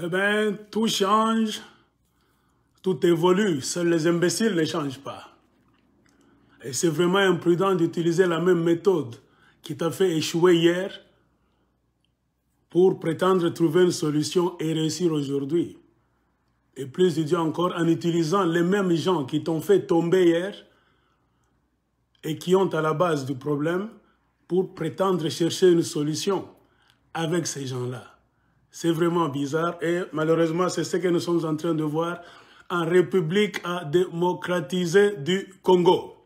eh bien, tout change, tout évolue, seuls les imbéciles ne changent pas. Et c'est vraiment imprudent d'utiliser la même méthode qui t'a fait échouer hier pour prétendre trouver une solution et réussir aujourd'hui. Et plus de Dieu encore, en utilisant les mêmes gens qui t'ont fait tomber hier et qui ont à la base du problème pour prétendre chercher une solution avec ces gens-là. C'est vraiment bizarre et malheureusement, c'est ce que nous sommes en train de voir en République à démocratiser du Congo.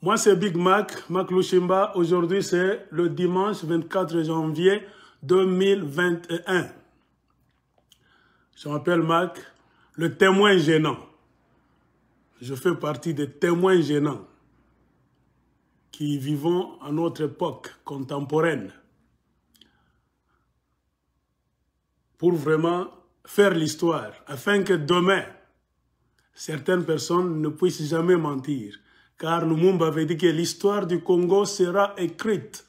Moi, c'est Big Mac, Mac Lushimba. Aujourd'hui, c'est le dimanche 24 janvier 2021. Je m'appelle Mac, le témoin gênant. Je fais partie des témoins gênants qui vivons à notre époque contemporaine. pour vraiment faire l'histoire, afin que demain, certaines personnes ne puissent jamais mentir. Car Lumumba avait dit que l'histoire du Congo sera écrite,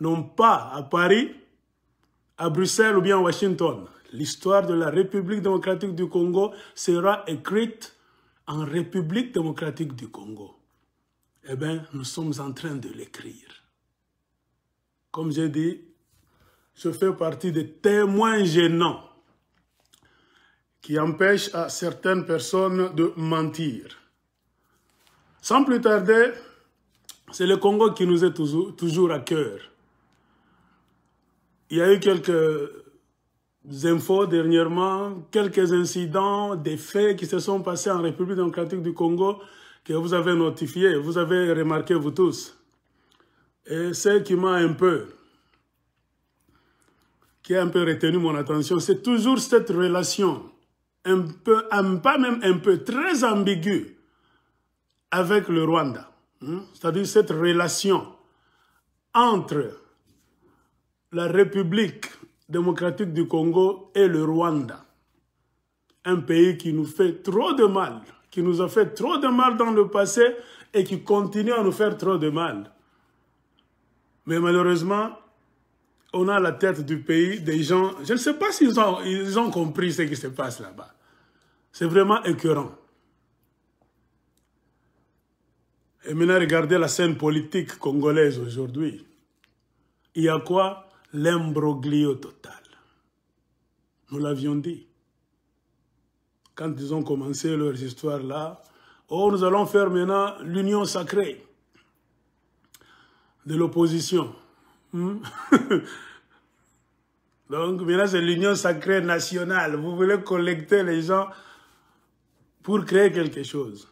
non pas à Paris, à Bruxelles ou bien à Washington. L'histoire de la République démocratique du Congo sera écrite en République démocratique du Congo. Eh bien, nous sommes en train de l'écrire. Comme j'ai dit, je fais partie des témoins gênants qui empêchent à certaines personnes de mentir. Sans plus tarder, c'est le Congo qui nous est toujours, à cœur. Il y a eu quelques infos dernièrement, quelques incidents, des faits qui se sont passés en République démocratique du Congo que vous avez notifiés, vous avez remarqué vous tous. Et ce qui m'a un peu qui a un peu retenu mon attention, c'est toujours cette relation, un peu, pas même un peu, très ambiguë avec le Rwanda. Hmm? C'est-à-dire cette relation entre la République démocratique du Congo et le Rwanda. Un pays qui nous fait trop de mal, qui nous a fait trop de mal dans le passé et qui continue à nous faire trop de mal. Mais malheureusement, on a la tête du pays, des gens, je ne sais pas s'ils ont, ils ont compris ce qui se passe là-bas. C'est vraiment écœurant. Et maintenant, regardez la scène politique congolaise aujourd'hui. Il y a quoi L'imbroglio total. Nous l'avions dit. Quand ils ont commencé leurs histoires là, oh, nous allons faire maintenant l'union sacrée de l'opposition. Hmm. Donc maintenant, c'est l'union sacrée nationale. Vous voulez collecter les gens pour créer quelque chose.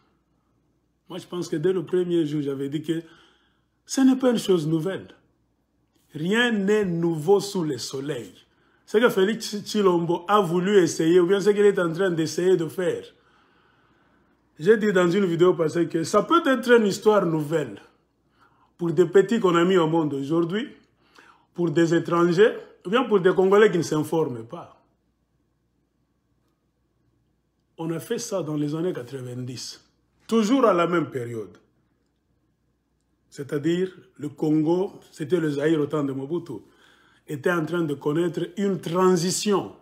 Moi, je pense que dès le premier jour, j'avais dit que ce n'est pas une chose nouvelle. Rien n'est nouveau sous le soleil. Ce que Félix Chilombo a voulu essayer, ou bien ce qu'il est en train d'essayer de faire. J'ai dit dans une vidéo passée que ça peut être une histoire nouvelle pour des petits qu'on a mis au monde aujourd'hui, pour des étrangers ou bien pour des Congolais qui ne s'informent pas. On a fait ça dans les années 90, toujours à la même période. C'est-à-dire, le Congo, c'était le Zahir au temps de Mobutu, était en train de connaître une transition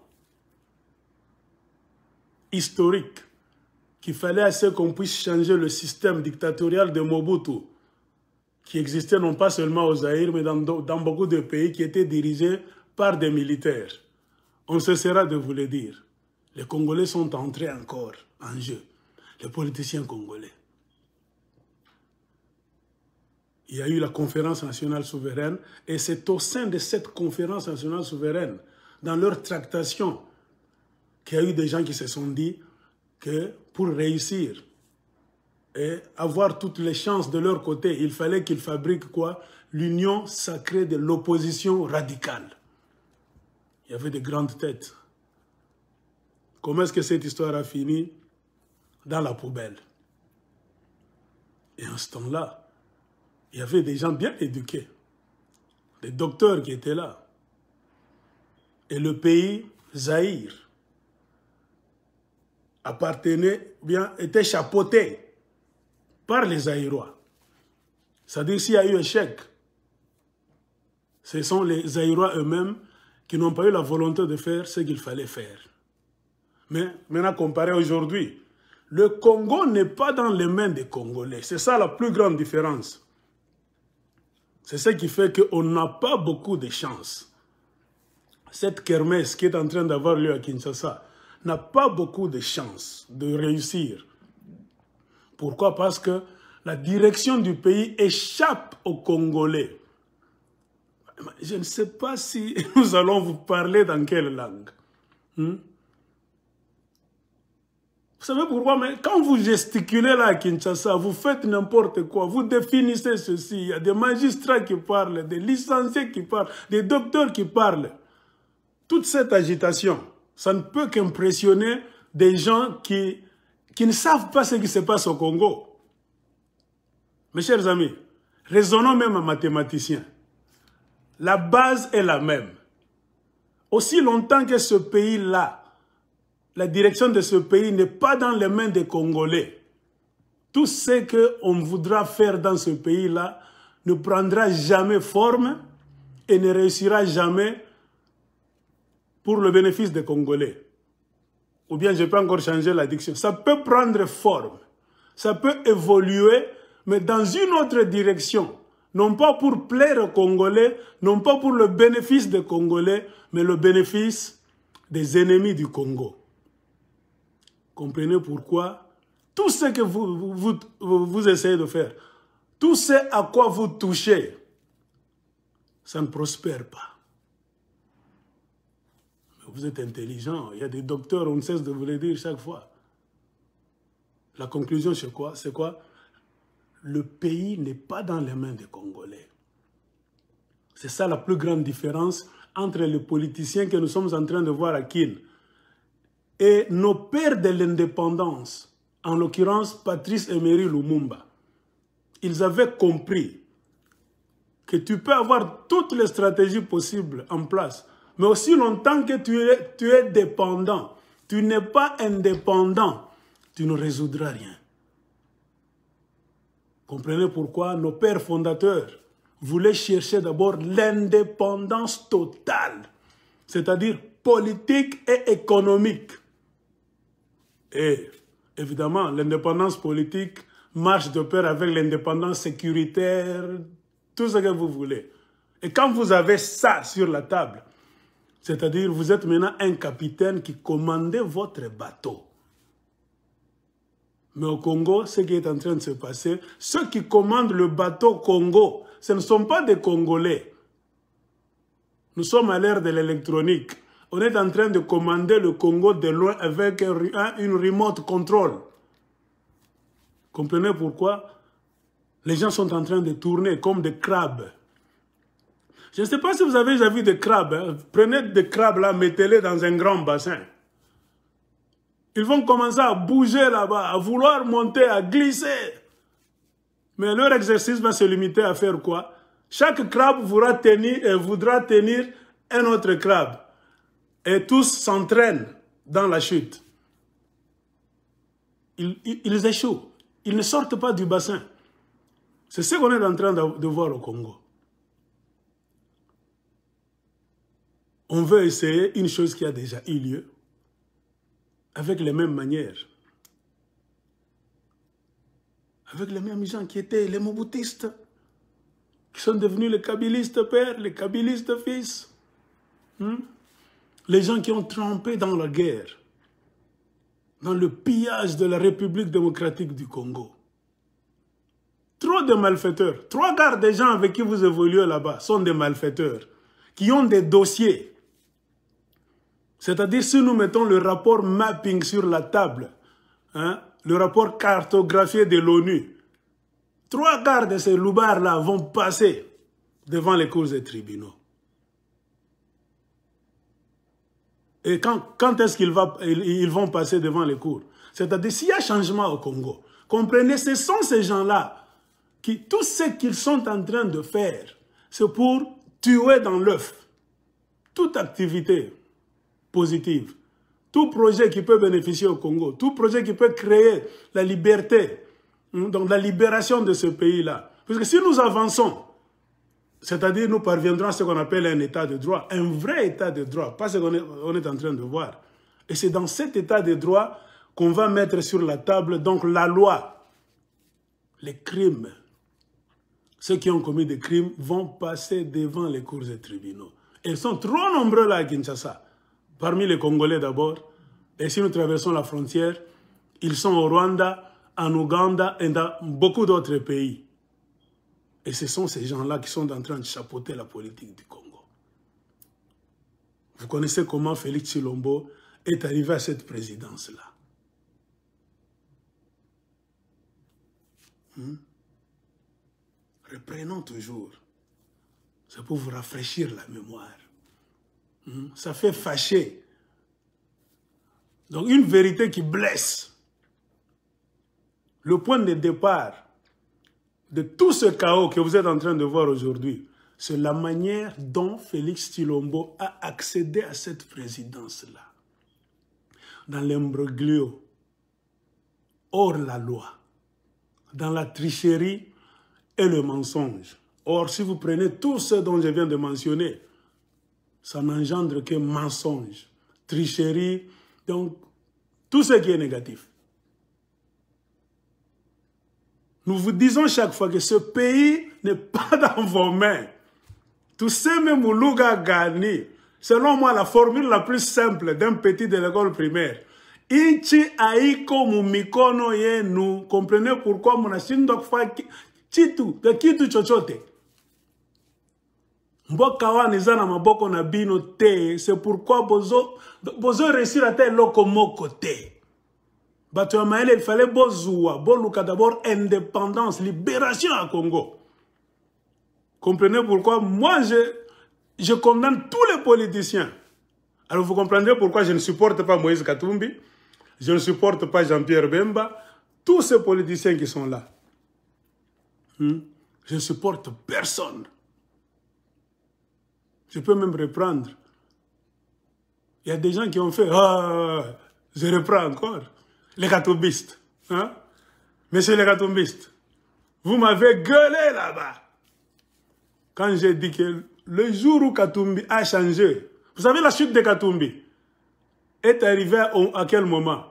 historique qu'il fallait assez qu'on puisse changer le système dictatorial de Mobutu qui existait non pas seulement au Zaïre, mais dans, dans beaucoup de pays qui étaient dirigés par des militaires. On cessera de vous le dire. Les Congolais sont entrés encore en jeu, les politiciens congolais. Il y a eu la conférence nationale souveraine et c'est au sein de cette conférence nationale souveraine, dans leur tractation, qu'il y a eu des gens qui se sont dit que pour réussir et avoir toutes les chances de leur côté, il fallait qu'ils fabriquent quoi L'union sacrée de l'opposition radicale. Il y avait des grandes têtes. Comment est-ce que cette histoire a fini Dans la poubelle. Et en ce temps-là, il y avait des gens bien éduqués, des docteurs qui étaient là. Et le pays, Zahir, appartenait, bien, était chapeauté par les aérois C'est-à-dire s'il y a eu un ce sont les aérois eux-mêmes qui n'ont pas eu la volonté de faire ce qu'il fallait faire. Mais maintenant, comparé aujourd'hui, le Congo n'est pas dans les mains des Congolais. C'est ça la plus grande différence. C'est ce qui fait qu'on n'a pas beaucoup de chance. Cette kermesse qui est en train d'avoir lieu à Kinshasa n'a pas beaucoup de chance de réussir. Pourquoi Parce que la direction du pays échappe aux Congolais. Je ne sais pas si nous allons vous parler dans quelle langue. Hmm? Vous savez pourquoi Mais quand vous gesticulez là à Kinshasa, vous faites n'importe quoi, vous définissez ceci. Il y a des magistrats qui parlent, des licenciés qui parlent, des docteurs qui parlent. Toute cette agitation, ça ne peut qu'impressionner des gens qui qui ne savent pas ce qui se passe au Congo. Mes chers amis, raisonnons même en mathématicien. La base est la même. Aussi longtemps que ce pays-là, la direction de ce pays n'est pas dans les mains des Congolais, tout ce qu'on voudra faire dans ce pays-là ne prendra jamais forme et ne réussira jamais pour le bénéfice des Congolais ou bien je peux encore changer la Ça peut prendre forme, ça peut évoluer, mais dans une autre direction. Non pas pour plaire aux Congolais, non pas pour le bénéfice des Congolais, mais le bénéfice des ennemis du Congo. Comprenez pourquoi tout ce que vous, vous essayez de faire, tout ce à quoi vous touchez, ça ne prospère pas. Vous êtes intelligent. Il y a des docteurs, on ne cesse de vous le dire chaque fois. La conclusion, c'est quoi C'est quoi Le pays n'est pas dans les mains des Congolais. C'est ça la plus grande différence entre les politiciens que nous sommes en train de voir à Kine et nos pères de l'indépendance, en l'occurrence Patrice Emery Lumumba. Ils avaient compris que tu peux avoir toutes les stratégies possibles en place mais aussi longtemps que tu es, dépendant, tu n'es pas indépendant, tu ne résoudras rien. Comprenez pourquoi nos pères fondateurs voulaient chercher d'abord l'indépendance totale, c'est-à-dire politique et économique. Et évidemment, l'indépendance politique marche de pair avec l'indépendance sécuritaire, tout ce que vous voulez. Et quand vous avez ça sur la table, c'est-à-dire, vous êtes maintenant un capitaine qui commandait votre bateau. Mais au Congo, ce qui est en train de se passer, ceux qui commandent le bateau Congo, ce ne sont pas des Congolais. Nous sommes à l'ère de l'électronique. On est en train de commander le Congo de loin avec une remote control. Comprenez pourquoi Les gens sont en train de tourner comme des crabes. Je ne sais pas si vous avez déjà vu des crabes. Hein. Prenez des crabes là, mettez-les dans un grand bassin. Ils vont commencer à bouger là-bas, à vouloir monter, à glisser. Mais leur exercice va se limiter à faire quoi Chaque crabe voudra tenir, et voudra tenir un autre crabe. Et tous s'entraînent dans la chute. ils échouent. Ils ne sortent pas du bassin. C'est ce qu'on est en train de voir au Congo. on veut essayer une chose qui a déjà eu lieu avec les mêmes manières. Avec les mêmes gens qui étaient les Mobutistes, qui sont devenus les Kabylistes père, les Kabylistes fils. Hmm? Les gens qui ont trempé dans la guerre, dans le pillage de la République démocratique du Congo. Trop de malfaiteurs, trois quarts des gens avec qui vous évoluez là-bas sont des malfaiteurs, qui ont des dossiers c'est-à-dire si nous mettons le rapport mapping sur la table, hein, le rapport cartographié de l'ONU, trois quarts de ces loubards-là vont passer devant les cours des tribunaux. Et quand, est-ce qu'ils vont passer devant les cours C'est-à-dire s'il y a changement au Congo, comprenez, ce sont ces gens-là qui, tout ce qu'ils sont en train de faire, c'est pour tuer dans l'œuf toute activité positive. Tout projet qui peut bénéficier au Congo, tout projet qui peut créer la liberté, hmm, donc la libération de ce pays-là. Parce que si nous avançons, c'est-à-dire nous parviendrons à ce qu'on appelle un état de droit, un vrai état de droit, pas ce qu'on est, on en train de voir. Et c'est dans cet état de droit qu'on va mettre sur la table donc la loi, les crimes. Ceux qui ont commis des crimes vont passer devant les cours et tribunaux. Ils sont trop nombreux là à Kinshasa parmi les Congolais d'abord, et si nous traversons la frontière, ils sont au Rwanda, en Ouganda et dans beaucoup d'autres pays. Et ce sont ces gens-là qui sont en train de chapeauter la politique du Congo. Vous connaissez comment Félix Chilombo est arrivé à cette présidence-là. Hmm? Reprenons toujours. C'est pour vous rafraîchir la mémoire. Mhm. ça fait fâcher. Donc une vérité qui blesse. Le point de départ de tout ce chaos que vous êtes en train de voir aujourd'hui, c'est la manière dont Félix Tilombo a accédé à cette présidence-là. Dans l'imbroglio, hors la loi, dans la tricherie et le mensonge. Or, si vous prenez tout ce dont je viens de mentionner, ça n'engendre que mensonge, tricherie, donc tout ce qui est négatif. Nous vous disons chaque fois que ce pays n'est pas dans vos mains. Tout Tuseme Mouluga Gani, selon moi la formule la plus simple d'un petit de l'école primaire, aiko yenu, comprenez pourquoi mon de kitu maboko te c'est pourquoi bozo bozo réussir à eloko moko te bato Il mayele fallait boluka d'abord indépendance libération à congo comprenez pourquoi moi je, condamne tous les politiciens alors vous comprenez pourquoi je ne supporte pas moïse katumbi je ne supporte pas jean-pierre bemba tous ces politiciens qui sont là hmm? je ne supporte personne je peux même reprendre. Il y a des gens qui ont fait ah, je reprends encore. Les katumbistes. Hein? Monsieur les katumbistes, vous m'avez gueulé là-bas. Quand j'ai dit que le jour où Katumbi a changé, vous savez la chute de Katumbi est arrivée à quel moment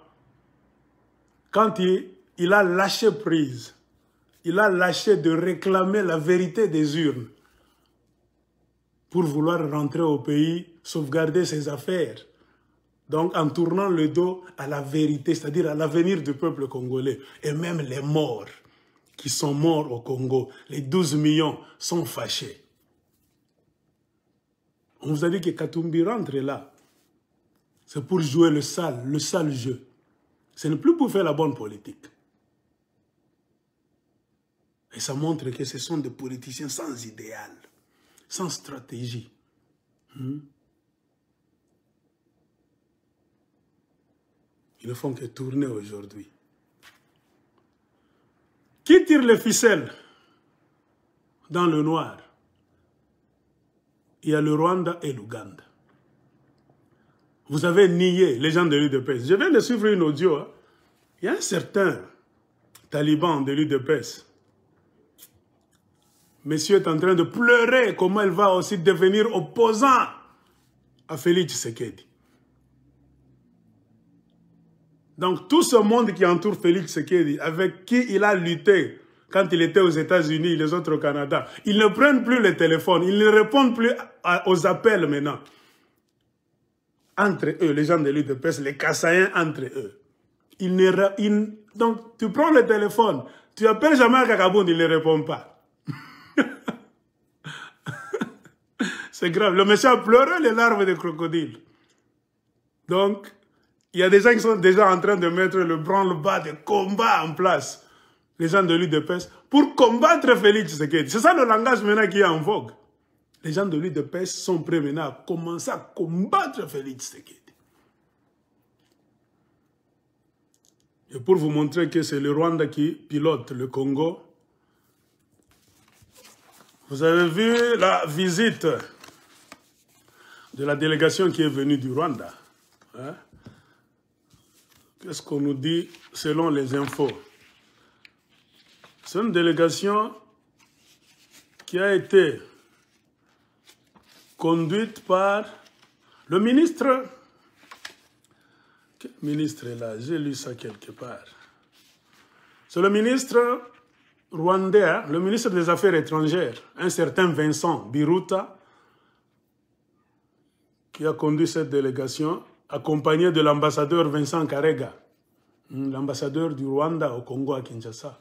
Quand il a lâché prise, il a lâché de réclamer la vérité des urnes pour vouloir rentrer au pays, sauvegarder ses affaires. Donc en tournant le dos à la vérité, c'est-à-dire à, l'avenir du peuple congolais, et même les morts qui sont morts au Congo, les 12 millions sont fâchés. On vous a dit que Katumbi rentre là. C'est pour jouer le sale, le sale jeu. Ce n'est plus pour faire la bonne politique. Et ça montre que ce sont des politiciens sans idéal sans stratégie. Hmm? Ils ne font que tourner aujourd'hui. Qui tire les ficelles dans le noir Il y a le Rwanda et l'Ouganda. Vous avez nié les gens de l'UDPS. Je viens de suivre une audio. Hein. Il y a un certain taliban de l'UDPS Monsieur est en train de pleurer comment elle va aussi devenir opposant à Félix Sekedi. Donc tout ce monde qui entoure Félix Sekedi, avec qui il a lutté quand il était aux États-Unis, les autres au Canada, ils ne prennent plus le téléphone, ils ne répondent plus aux appels maintenant. Entre eux, les gens de l'UDPS, les Kassaïens entre eux. ne, donc tu prends le téléphone, tu appelles jamais à il ne répond pas. C'est grave. Le monsieur a pleuré les larves de crocodile. Donc, il y a des gens qui sont déjà en train de mettre le branle-bas de combat en place. Les gens de l'UDPS, pour combattre Félix Tshisekedi. C'est ça le langage maintenant qui est en vogue. Les gens de l'UDPS sont prêts maintenant à commencer à combattre Félix Tshisekedi. Et pour vous montrer que c'est le Rwanda qui pilote le Congo, vous avez vu la visite de la délégation qui est venue du Rwanda. Hein? Qu'est-ce qu'on nous dit selon les infos C'est une délégation qui a été conduite par le ministre. Quel ministre est là J'ai lu ça quelque part. C'est le ministre rwandais, le ministre des Affaires étrangères, un certain Vincent Biruta, qui a conduit cette délégation, accompagné de l'ambassadeur Vincent Karega, hmm, l'ambassadeur du Rwanda au Congo à Kinshasa.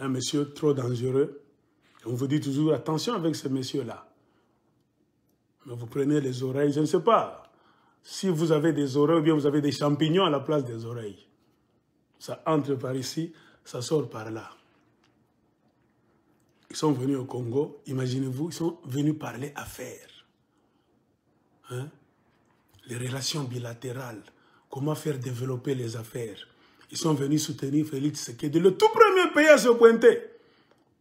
Un monsieur trop dangereux. On vous dit toujours attention avec ce monsieur-là. Mais vous prenez les oreilles, je ne sais pas si vous avez des oreilles ou bien vous avez des champignons à la place des oreilles ça entre par ici, ça sort par là. Ils sont venus au Congo, imaginez-vous, ils sont venus parler affaires. Hein? Les relations bilatérales, comment faire développer les affaires. Ils sont venus soutenir Félix Sekedi, le tout premier pays à se pointer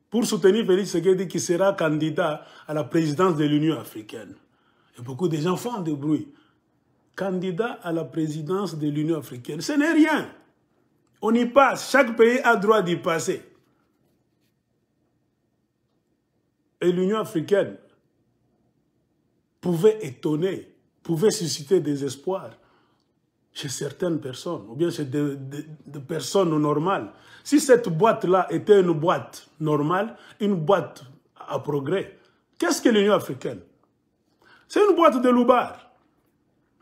pour soutenir Félix Sekedi qui sera candidat à la présidence de l'Union africaine. Et beaucoup de gens font des bruits. Candidat à la présidence de l'Union africaine, ce n'est rien. On y passe. Chaque pays a droit d'y passer. Et l'Union africaine pouvait étonner, pouvait susciter des espoirs chez certaines personnes, ou bien chez des personnes normales. Si cette boîte-là était une boîte normale, une boîte à progrès, qu'est-ce que l'Union africaine C'est une boîte de loubar.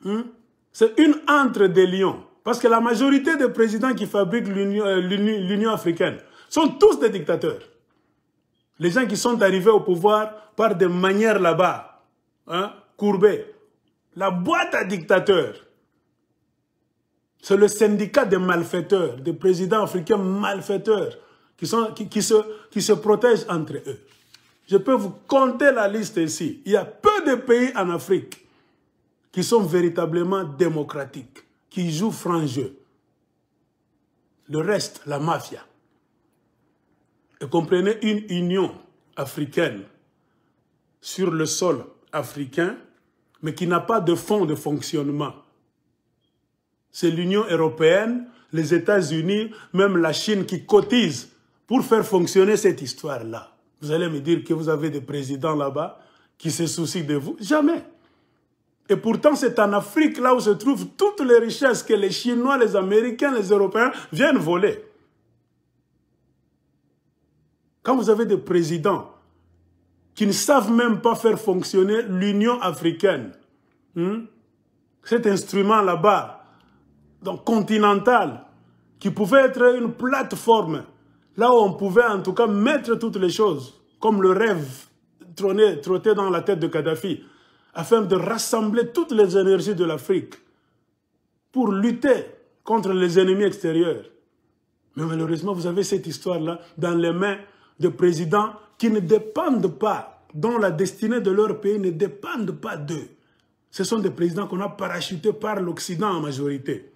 Hein? C'est une entre des lions. Parce que la majorité des présidents qui fabriquent euh, l'Union africaine sont tous des dictateurs. Les gens qui sont arrivés au pouvoir par des manières là-bas, hein, courbées. La boîte à dictateurs, c'est le syndicat des malfaiteurs, des présidents africains malfaiteurs qui, se, qui se protègent entre eux. Je peux vous compter la liste ici. Il y a peu de pays en Afrique qui sont véritablement démocratiques qui joue franc jeu. Le reste, la mafia. Et comprenez une union africaine sur le sol africain, mais qui n'a pas de fonds de fonctionnement. C'est l'Union européenne, les États-Unis, même la Chine qui cotisent pour faire fonctionner cette histoire-là. Vous allez me dire que vous avez des présidents là-bas qui se soucient de vous. Jamais. Et pourtant, c'est en Afrique là où se trouvent toutes les richesses que les Chinois, les Américains, les Européens viennent voler. Quand vous avez des présidents qui ne savent même pas faire fonctionner l'Union africaine, hmm, cet instrument là-bas, donc continental, qui pouvait être une plateforme, là où on pouvait en tout cas mettre toutes les choses, comme le rêve trotté dans la tête de Kadhafi afin de rassembler toutes les énergies de l'Afrique pour lutter contre les ennemis extérieurs. Mais malheureusement, vous avez cette histoire-là dans les mains de présidents qui ne dépendent pas, dont la destinée de leur pays ne dépendent pas d'eux. Ce sont des présidents qu'on a parachutés par l'Occident en majorité.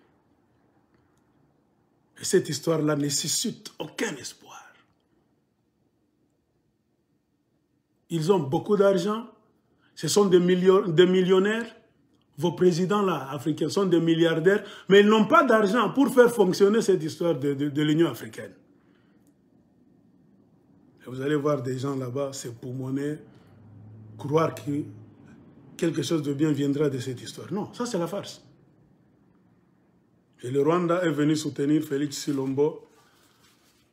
Et cette histoire-là ne suscite aucun espoir. Ils ont beaucoup d'argent, ce sont des, des millionnaires. Vos présidents là, africains sont des milliardaires, mais ils n'ont pas d'argent pour faire fonctionner cette histoire de, l'Union africaine. Et vous allez voir des gens là-bas, c'est pour croire que quelque chose de bien viendra de cette histoire. Non, ça c'est la farce. Et le Rwanda est venu soutenir Félix Silombo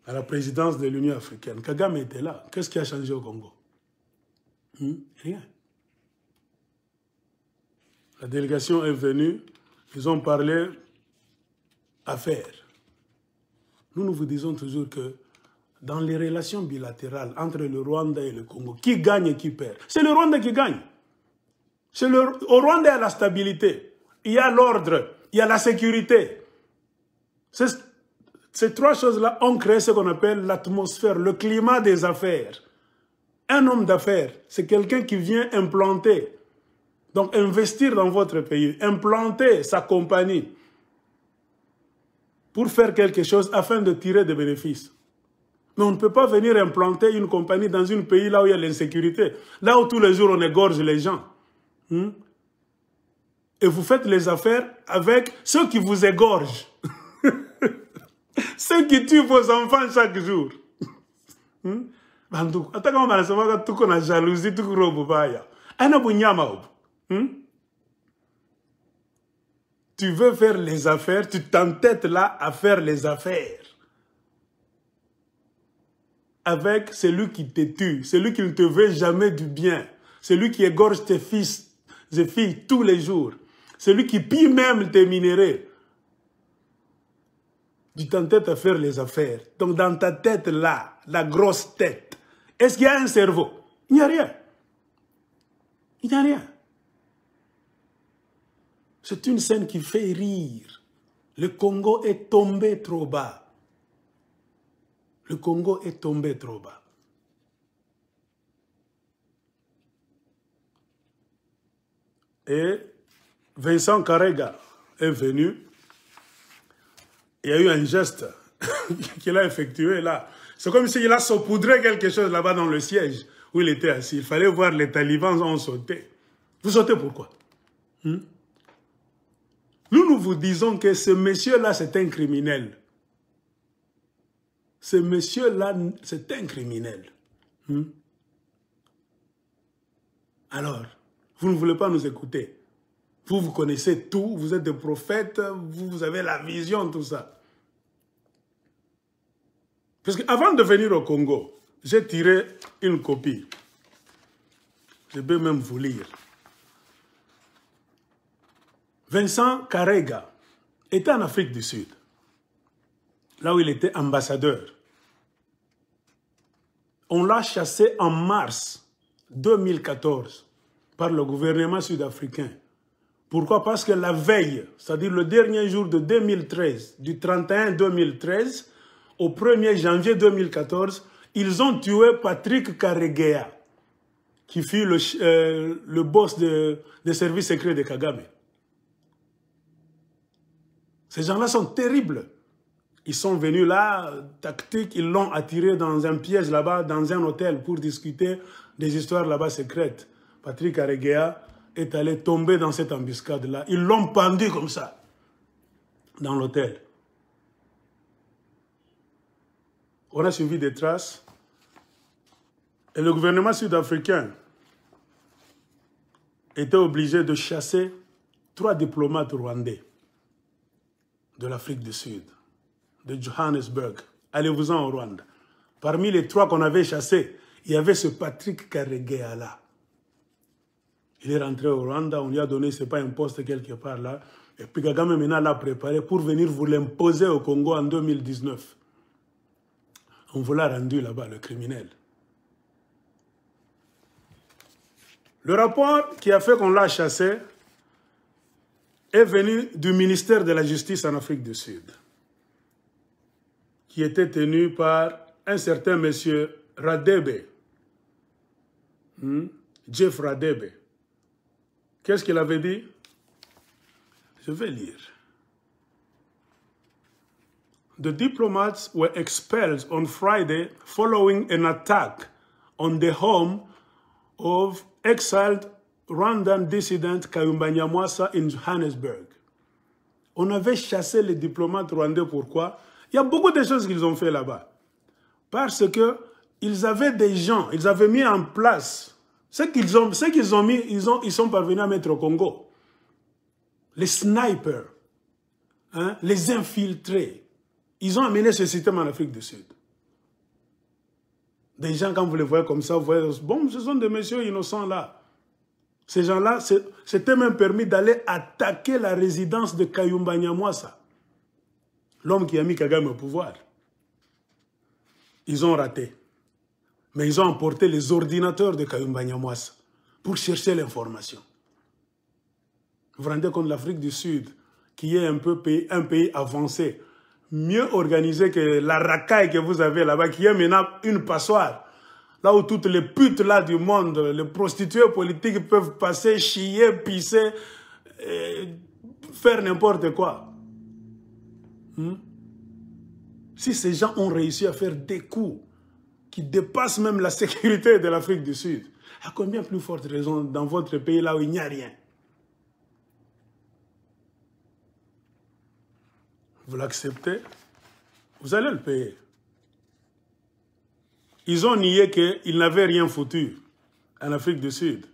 à la présidence de l'Union africaine. Kagame était là. Qu'est-ce qui a changé au Congo hmm Rien. La délégation est venue, ils ont parlé affaires. Nous, nous vous disons toujours que dans les relations bilatérales entre le Rwanda et le Congo, qui gagne et qui perd C'est le Rwanda qui gagne. C'est le... Au Rwanda, il y a la stabilité, il y a l'ordre, il y a la sécurité. Ces trois choses-là ont créé ce qu'on appelle l'atmosphère, le climat des affaires. Un homme d'affaires, c'est quelqu'un qui vient implanter donc investir dans votre pays, implanter sa compagnie pour faire quelque chose afin de tirer des bénéfices. Mais on ne peut pas venir implanter une compagnie dans un pays là où il y a l'insécurité, là où tous les jours on égorge les gens. Hmm? Et vous faites les affaires avec ceux qui vous égorgent. ceux qui tuent vos enfants chaque jour. Hmm? ataka jalousie Hmm? Tu veux faire les affaires, tu t'entêtes là à faire les affaires. Avec celui qui te tue, celui qui ne te veut jamais du bien, celui qui égorge tes fils, tes filles tous les jours, celui qui pille même tes minéraux. Tu t'entêtes à faire les affaires. Donc dans ta tête là, la grosse tête, est-ce qu'il y a un cerveau Il n'y a rien. Il n'y a rien. C'est une scène qui fait rire. Le Congo est tombé trop bas. Le Congo est tombé trop bas. Et Vincent Carrega est venu. Il y a eu un geste qu'il a effectué là. C'est comme s'il a saupoudré quelque chose là-bas dans le siège où il était assis. Il fallait voir les talibans ont sauté. Vous sautez pourquoi hmm? Nous, nous vous disons que ce monsieur-là, c'est un criminel. Ce monsieur-là, c'est un criminel. Hmm? Alors, vous ne voulez pas nous écouter. Vous, vous connaissez tout, vous êtes des prophètes, vous, avez la vision, tout ça. Parce qu'avant de venir au Congo, j'ai tiré une copie. Je peux même vous lire. Vincent Carrega était en Afrique du Sud, là où il était ambassadeur. On l'a chassé en mars 2014 par le gouvernement sud-africain. Pourquoi Parce que la veille, c'est-à-dire le dernier jour de 2013, du 31 2013 au 1er janvier 2014, ils ont tué Patrick Karega, qui fut le, euh, boss des services secrets de Kagame. Ces gens-là sont terribles. Ils sont venus là, tactique, ils l'ont attiré dans un piège là-bas, dans un hôtel, pour discuter des histoires là-bas secrètes. Patrick Areguea est allé tomber dans cette embuscade-là. Ils l'ont pendu comme ça, dans l'hôtel. On a suivi des traces. Et le gouvernement sud-africain était obligé de chasser trois diplomates rwandais de l'Afrique du Sud, de Johannesburg. Allez-vous-en au Rwanda. Parmi les trois qu'on avait chassés, il y avait ce Patrick Karegeala. Il est rentré au Rwanda, on lui a donné, c'est pas un poste quelque part là. Et puis Kagame maintenant l'a préparé pour venir vous l'imposer au Congo en 2019. On vous l'a rendu là-bas, le criminel. Le rapport qui a fait qu'on l'a chassé, est venu du ministère de la Justice en Afrique du Sud, qui était tenu par un certain monsieur Radebe, hmm? Jeff Radebe. Qu'est-ce qu'il avait dit Je vais lire. The diplomats were expelled on Friday following an attack on the home of exiled random dissident Kayumba in Johannesburg. On avait chassé les diplomates rwandais. Pourquoi Il y a beaucoup de choses qu'ils ont fait là-bas. Parce que ils avaient des gens, ils avaient mis en place ce qu'ils ont, ce qu'ils ont mis, ils, ont, ils sont parvenus à mettre au Congo. Les snipers, hein, les infiltrés, ils ont amené ce système en Afrique du Sud. Des gens, quand vous les voyez comme ça, vous voyez, bon, ce sont des messieurs innocents là. Ces gens-là c'était même permis d'aller attaquer la résidence de Kayumba l'homme qui a mis Kagame au pouvoir. Ils ont raté. Mais ils ont emporté les ordinateurs de Kayumba pour chercher l'information. Vous vous rendez compte, l'Afrique du Sud, qui est un, peu un pays avancé, mieux organisé que la racaille que vous avez là-bas, qui est maintenant une passoire Là où toutes les putes là du monde, les prostituées politiques peuvent passer, chier, pisser, faire n'importe quoi. Hmm? Si ces gens ont réussi à faire des coups qui dépassent même la sécurité de l'Afrique du Sud, à combien plus forte raison dans votre pays là où il n'y a rien Vous l'acceptez Vous allez le payer. Ils ont nié qu'ils n'avaient rien foutu en Afrique du Sud.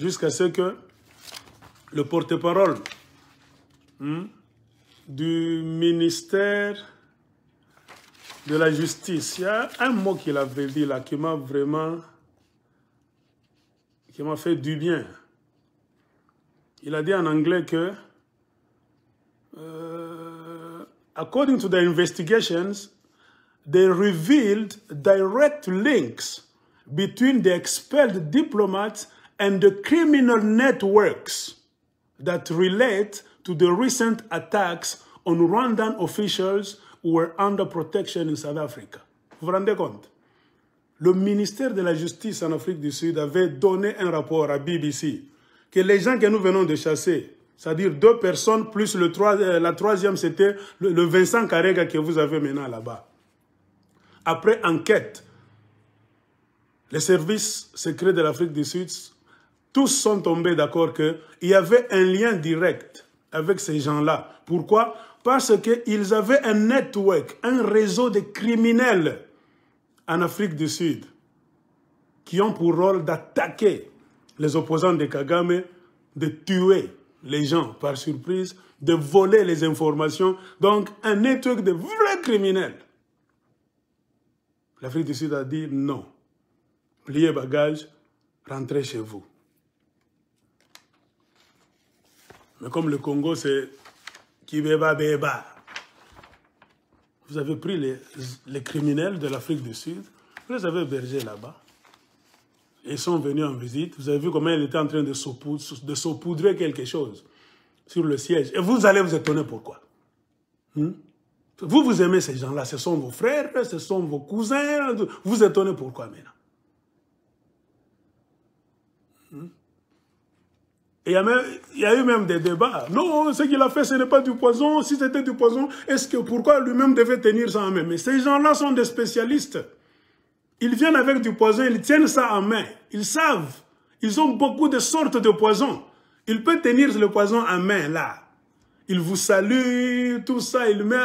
Jusqu'à ce que le porte-parole hein, du ministère de la justice, il y a un mot qu'il avait dit là qui m'a vraiment qui m'a fait du bien. Il a dit en anglais que euh, according to the investigations, they revealed direct links between the expelled diplomats and the criminal networks that relate to the recent attacks on Rwandan officials who were under protection in South Africa. Vous vous rendez compte Le ministère de la Justice en Afrique du Sud avait donné un rapport à BBC que les gens que nous venons de chasser, c'est-à-dire deux personnes plus euh, la troisième, c'était le, le Vincent Carrega que vous avez maintenant là-bas. Après enquête, les services secrets de l'Afrique du Sud, tous sont tombés d'accord qu'il y avait un lien direct avec ces gens-là. Pourquoi Parce qu'ils avaient un network, un réseau de criminels en Afrique du Sud qui ont pour rôle d'attaquer les opposants de Kagame, de tuer les gens par surprise, de voler les informations. Donc, un network de vrais criminels L'Afrique du Sud a dit non. Pliez bagages, rentrez chez vous. Mais comme le Congo, c'est Kibeba Vous avez pris les, les criminels de l'Afrique du Sud, vous les avez bergés là-bas. Ils sont venus en visite. Vous avez vu comment ils étaient en train de saupoudrer, de quelque chose sur le siège. Et vous allez vous étonner pourquoi. Hmm? Vous, vous aimez ces gens-là, ce sont vos frères, ce sont vos cousins, vous vous étonnez pourquoi maintenant. Hmm? il y, a eu même des débats. Non, ce qu'il a fait, ce n'est pas du poison. Si c'était du poison, est-ce que pourquoi lui-même devait tenir ça en main Mais ces gens-là sont des spécialistes. Ils viennent avec du poison, ils tiennent ça en main. Ils savent. Ils ont beaucoup de sortes de poisons. Il peut tenir le poison en main, là il vous salue, tout ça, il met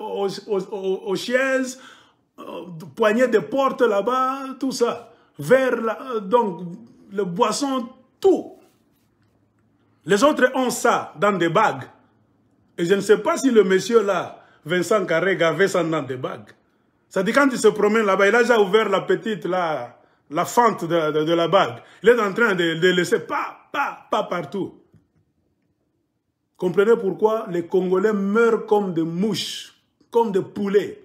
aux, chaises, euh, poignée de porte là-bas, tout ça, vers euh, donc le boisson, tout. Les autres ont ça dans des bagues. Et je ne sais pas si le monsieur là, Vincent Carré, avait ça dans des bagues. Ça dit quand il se promène là-bas, il a déjà ouvert la petite, là, la fente de, de, la bague. Il est en train de, de laisser pas, pas, pas partout. Comprenez pourquoi les Congolais meurent comme des mouches, comme des poulets.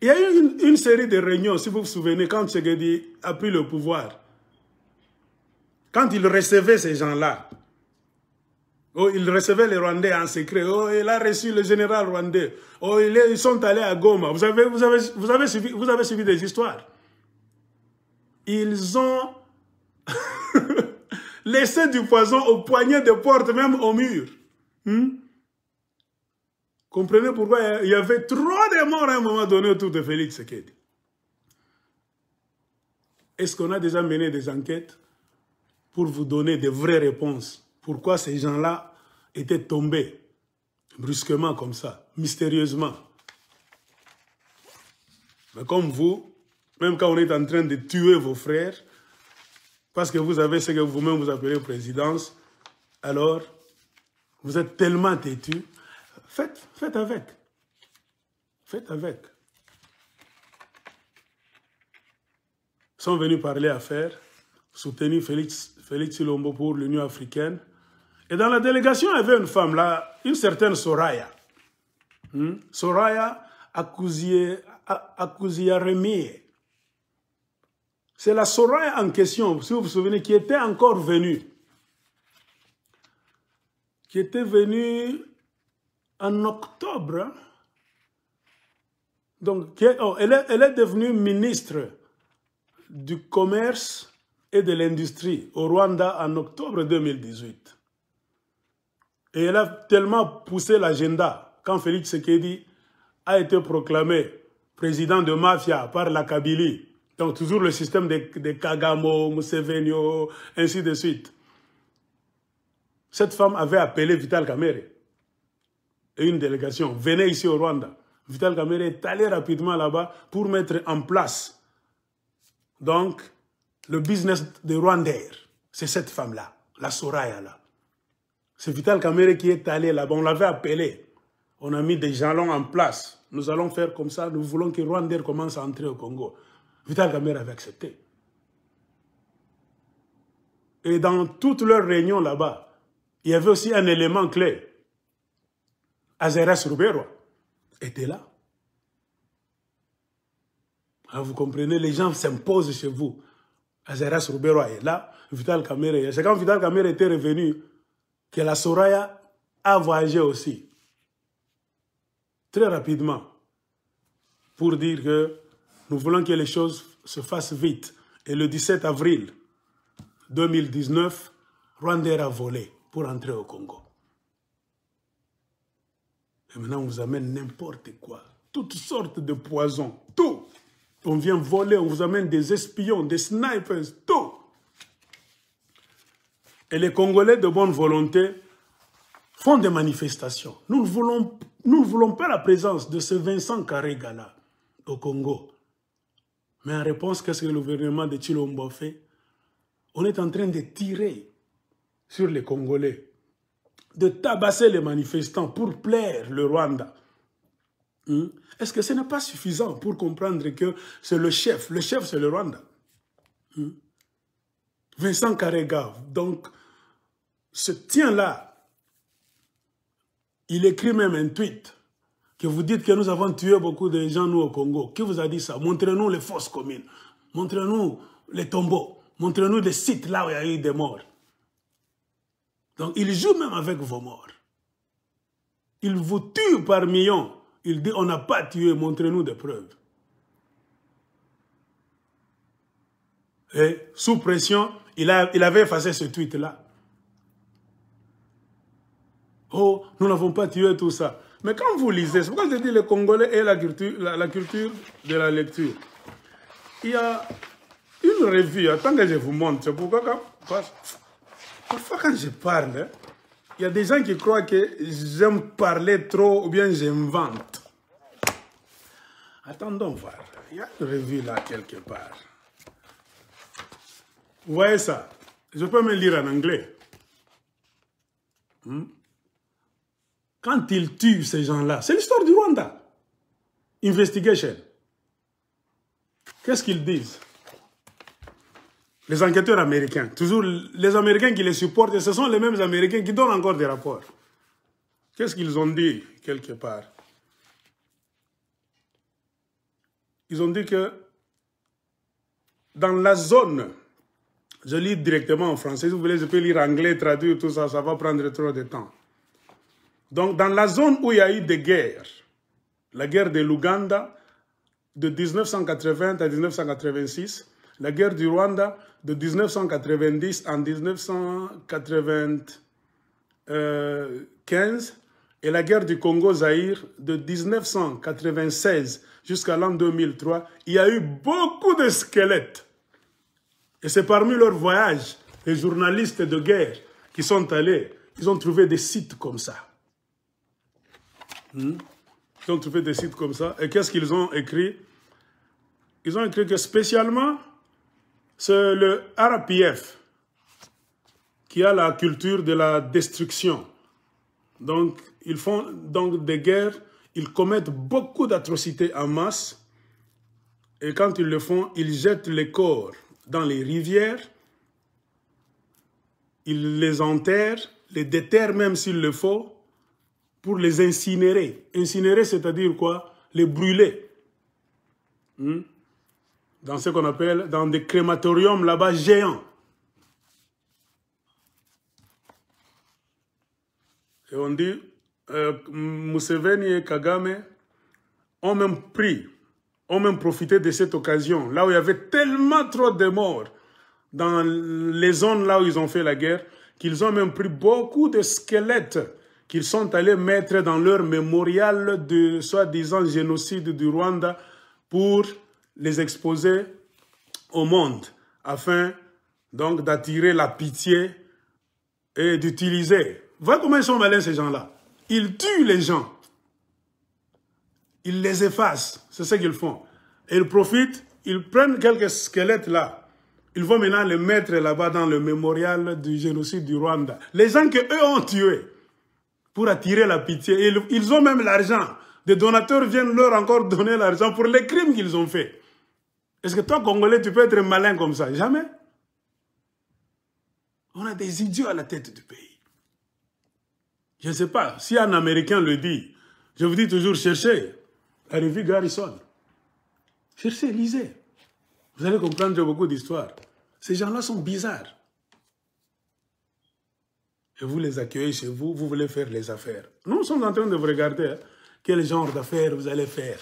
Il y a eu une, série de réunions, si vous vous souvenez, quand Tshisekedi a pris le pouvoir. Quand il recevait ces gens-là, Oh, il recevait les Rwandais en secret. Oh, il a reçu le général rwandais. Oh, ils sont allés à Goma. Vous avez, vous suivi, des histoires. Ils ont laissé du poison au poignet de porte, même au mur. Hmm? Comprenez pourquoi hein? il y avait trop de morts à un moment donné autour de Félix Sekedi. Est-ce qu'on a déjà mené des enquêtes pour vous donner de vraies réponses Pourquoi ces gens-là étaient tombés brusquement comme ça, mystérieusement Mais comme vous, même quand on est en train de tuer vos frères, parce que vous avez ce que vous-même vous appelez présidence, alors vous êtes tellement têtu. Faites, faites avec. Faites avec. Ils sont venus parler affaires, soutenir Félix, Félix Silombo pour l'Union africaine. Et dans la délégation, il y avait une femme là, une certaine Soraya. Hmm? Soraya Rémi. C'est la Soraya en question, si vous vous souvenez, qui était encore venue qui était venue en octobre. Donc, oh, elle est, devenue ministre du commerce et de l'industrie au Rwanda en octobre 2018. Et elle a tellement poussé l'agenda quand Félix Sekedi a été proclamé président de mafia par la Kabylie. Donc toujours le système des, Kagamo, Museveni, ainsi de suite. Cette femme avait appelé Vital Kamere et une délégation. Venez ici au Rwanda. Vital Kamere est allé rapidement là-bas pour mettre en place donc le business de Rwandaire. C'est cette femme-là, la Soraya là. C'est Vital Kamere qui est allé là-bas. On l'avait appelé. On a mis des jalons en place. Nous allons faire comme ça. Nous voulons que Rwandaire commence à entrer au Congo. Vital Kamere avait accepté. Et dans toutes leurs réunions là-bas, il y avait aussi un élément clé. Azeres Rubero était là. Hein, vous comprenez, les gens s'imposent chez vous. Azeres Rubero est là, Vital Kamere. C'est quand Vital Kamere était revenu que la Soraya a voyagé aussi. Très rapidement. Pour dire que nous voulons que les choses se fassent vite. Et le 17 avril 2019, Rwanda a volé pour entrer au Congo. Et maintenant, on vous amène n'importe quoi. Toutes sortes de poisons. Tout. On vient voler, on vous amène des espions, des snipers, tout. Et les Congolais de bonne volonté font des manifestations. Nous ne voulons, nous voulons pas la présence de ce Vincent Carré là au Congo. Mais en réponse, qu'est-ce que le gouvernement de Chilombo fait On est en train de tirer sur les Congolais, de tabasser les manifestants pour plaire le Rwanda. Hmm? Est-ce que ce n'est pas suffisant pour comprendre que c'est le chef Le chef, c'est le Rwanda. Hmm? Vincent Karega, donc, ce tient là. Il écrit même un tweet que vous dites que nous avons tué beaucoup de gens, nous, au Congo. Qui vous a dit ça Montrez-nous les fosses communes. Montrez-nous les tombeaux. Montrez-nous les sites là où il y a eu des morts. Donc il joue même avec vos morts. Il vous tue par millions. Il dit, on n'a pas tué, montrez-nous des preuves. Et sous pression, il, il avait effacé ce tweet-là. Oh, nous n'avons pas tué tout ça. Mais quand vous lisez, c'est pourquoi je dis les Congolais et la culture, la, culture de la lecture. Il y a une revue, attendez, je vous montre, c'est pourquoi... Quand, Parfois, quand je parle, il y a des gens qui croient que j'aime parler trop ou bien j'invente. Attendons voir. Il y a une revue là quelque part. Vous voyez ça Je peux me lire en anglais. Hmm? Quand ils tuent ces gens-là, c'est l'histoire du Rwanda. Investigation. Qu'est-ce qu'ils disent les enquêteurs américains, toujours les Américains qui les supportent, ce sont les mêmes Américains qui donnent encore des rapports. Qu'est-ce qu'ils ont dit quelque part Ils ont dit que dans la zone, je lis directement en français, si vous voulez, je peux lire anglais, traduire, tout ça, ça va prendre trop de temps. Donc, dans la zone où il y a eu des guerres, la guerre de l'Ouganda de 1980 à 1986, la guerre du Rwanda de 1990 en 1995 et la guerre du Congo-Zaïre de 1996 jusqu'à l'an 2003, il y a eu beaucoup de squelettes. Et c'est parmi leurs voyages, les journalistes de guerre qui sont allés, ils ont trouvé des sites comme ça. Hmm? Ils ont trouvé des sites comme ça. Et qu'est-ce qu'ils ont écrit Ils ont écrit que spécialement, c'est le RPF qui a la culture de la destruction. Donc, ils font donc des guerres, ils commettent beaucoup d'atrocités en masse. Et quand ils le font, ils jettent les corps dans les rivières, ils les enterrent, les déterrent même s'il le faut, pour les incinérer. Incinérer, c'est-à-dire quoi Les brûler. Hmm dans ce qu'on appelle, dans des crématoriums là-bas géants. Et on dit, euh, et Kagame ont même pris, ont même profité de cette occasion, là où il y avait tellement trop de morts dans les zones là où ils ont fait la guerre, qu'ils ont même pris beaucoup de squelettes qu'ils sont allés mettre dans leur mémorial de soi-disant génocide du Rwanda pour les exposer au monde afin donc d'attirer la pitié et d'utiliser. Voyez comment ils sont malins ces gens-là. Ils tuent les gens. Ils les effacent. C'est ce qu'ils font. ils profitent, ils prennent quelques squelettes là. Ils vont maintenant les mettre là-bas dans le mémorial du génocide du Rwanda. Les gens que ont tués pour attirer la pitié. Ils, ils ont même l'argent. Des donateurs viennent leur encore donner l'argent pour les crimes qu'ils ont faits. Est-ce que toi, Congolais, tu peux être malin comme ça Jamais. On a des idiots à la tête du pays. Je ne sais pas, si un Américain le dit, je vous dis toujours, cherchez la revue Garrison. Cherchez, lisez. Vous allez comprendre beaucoup d'histoires. Ces gens-là sont bizarres. Et vous les accueillez chez vous, vous voulez faire les affaires. Nous sommes en train de vous regarder hein, quel genre d'affaires vous allez faire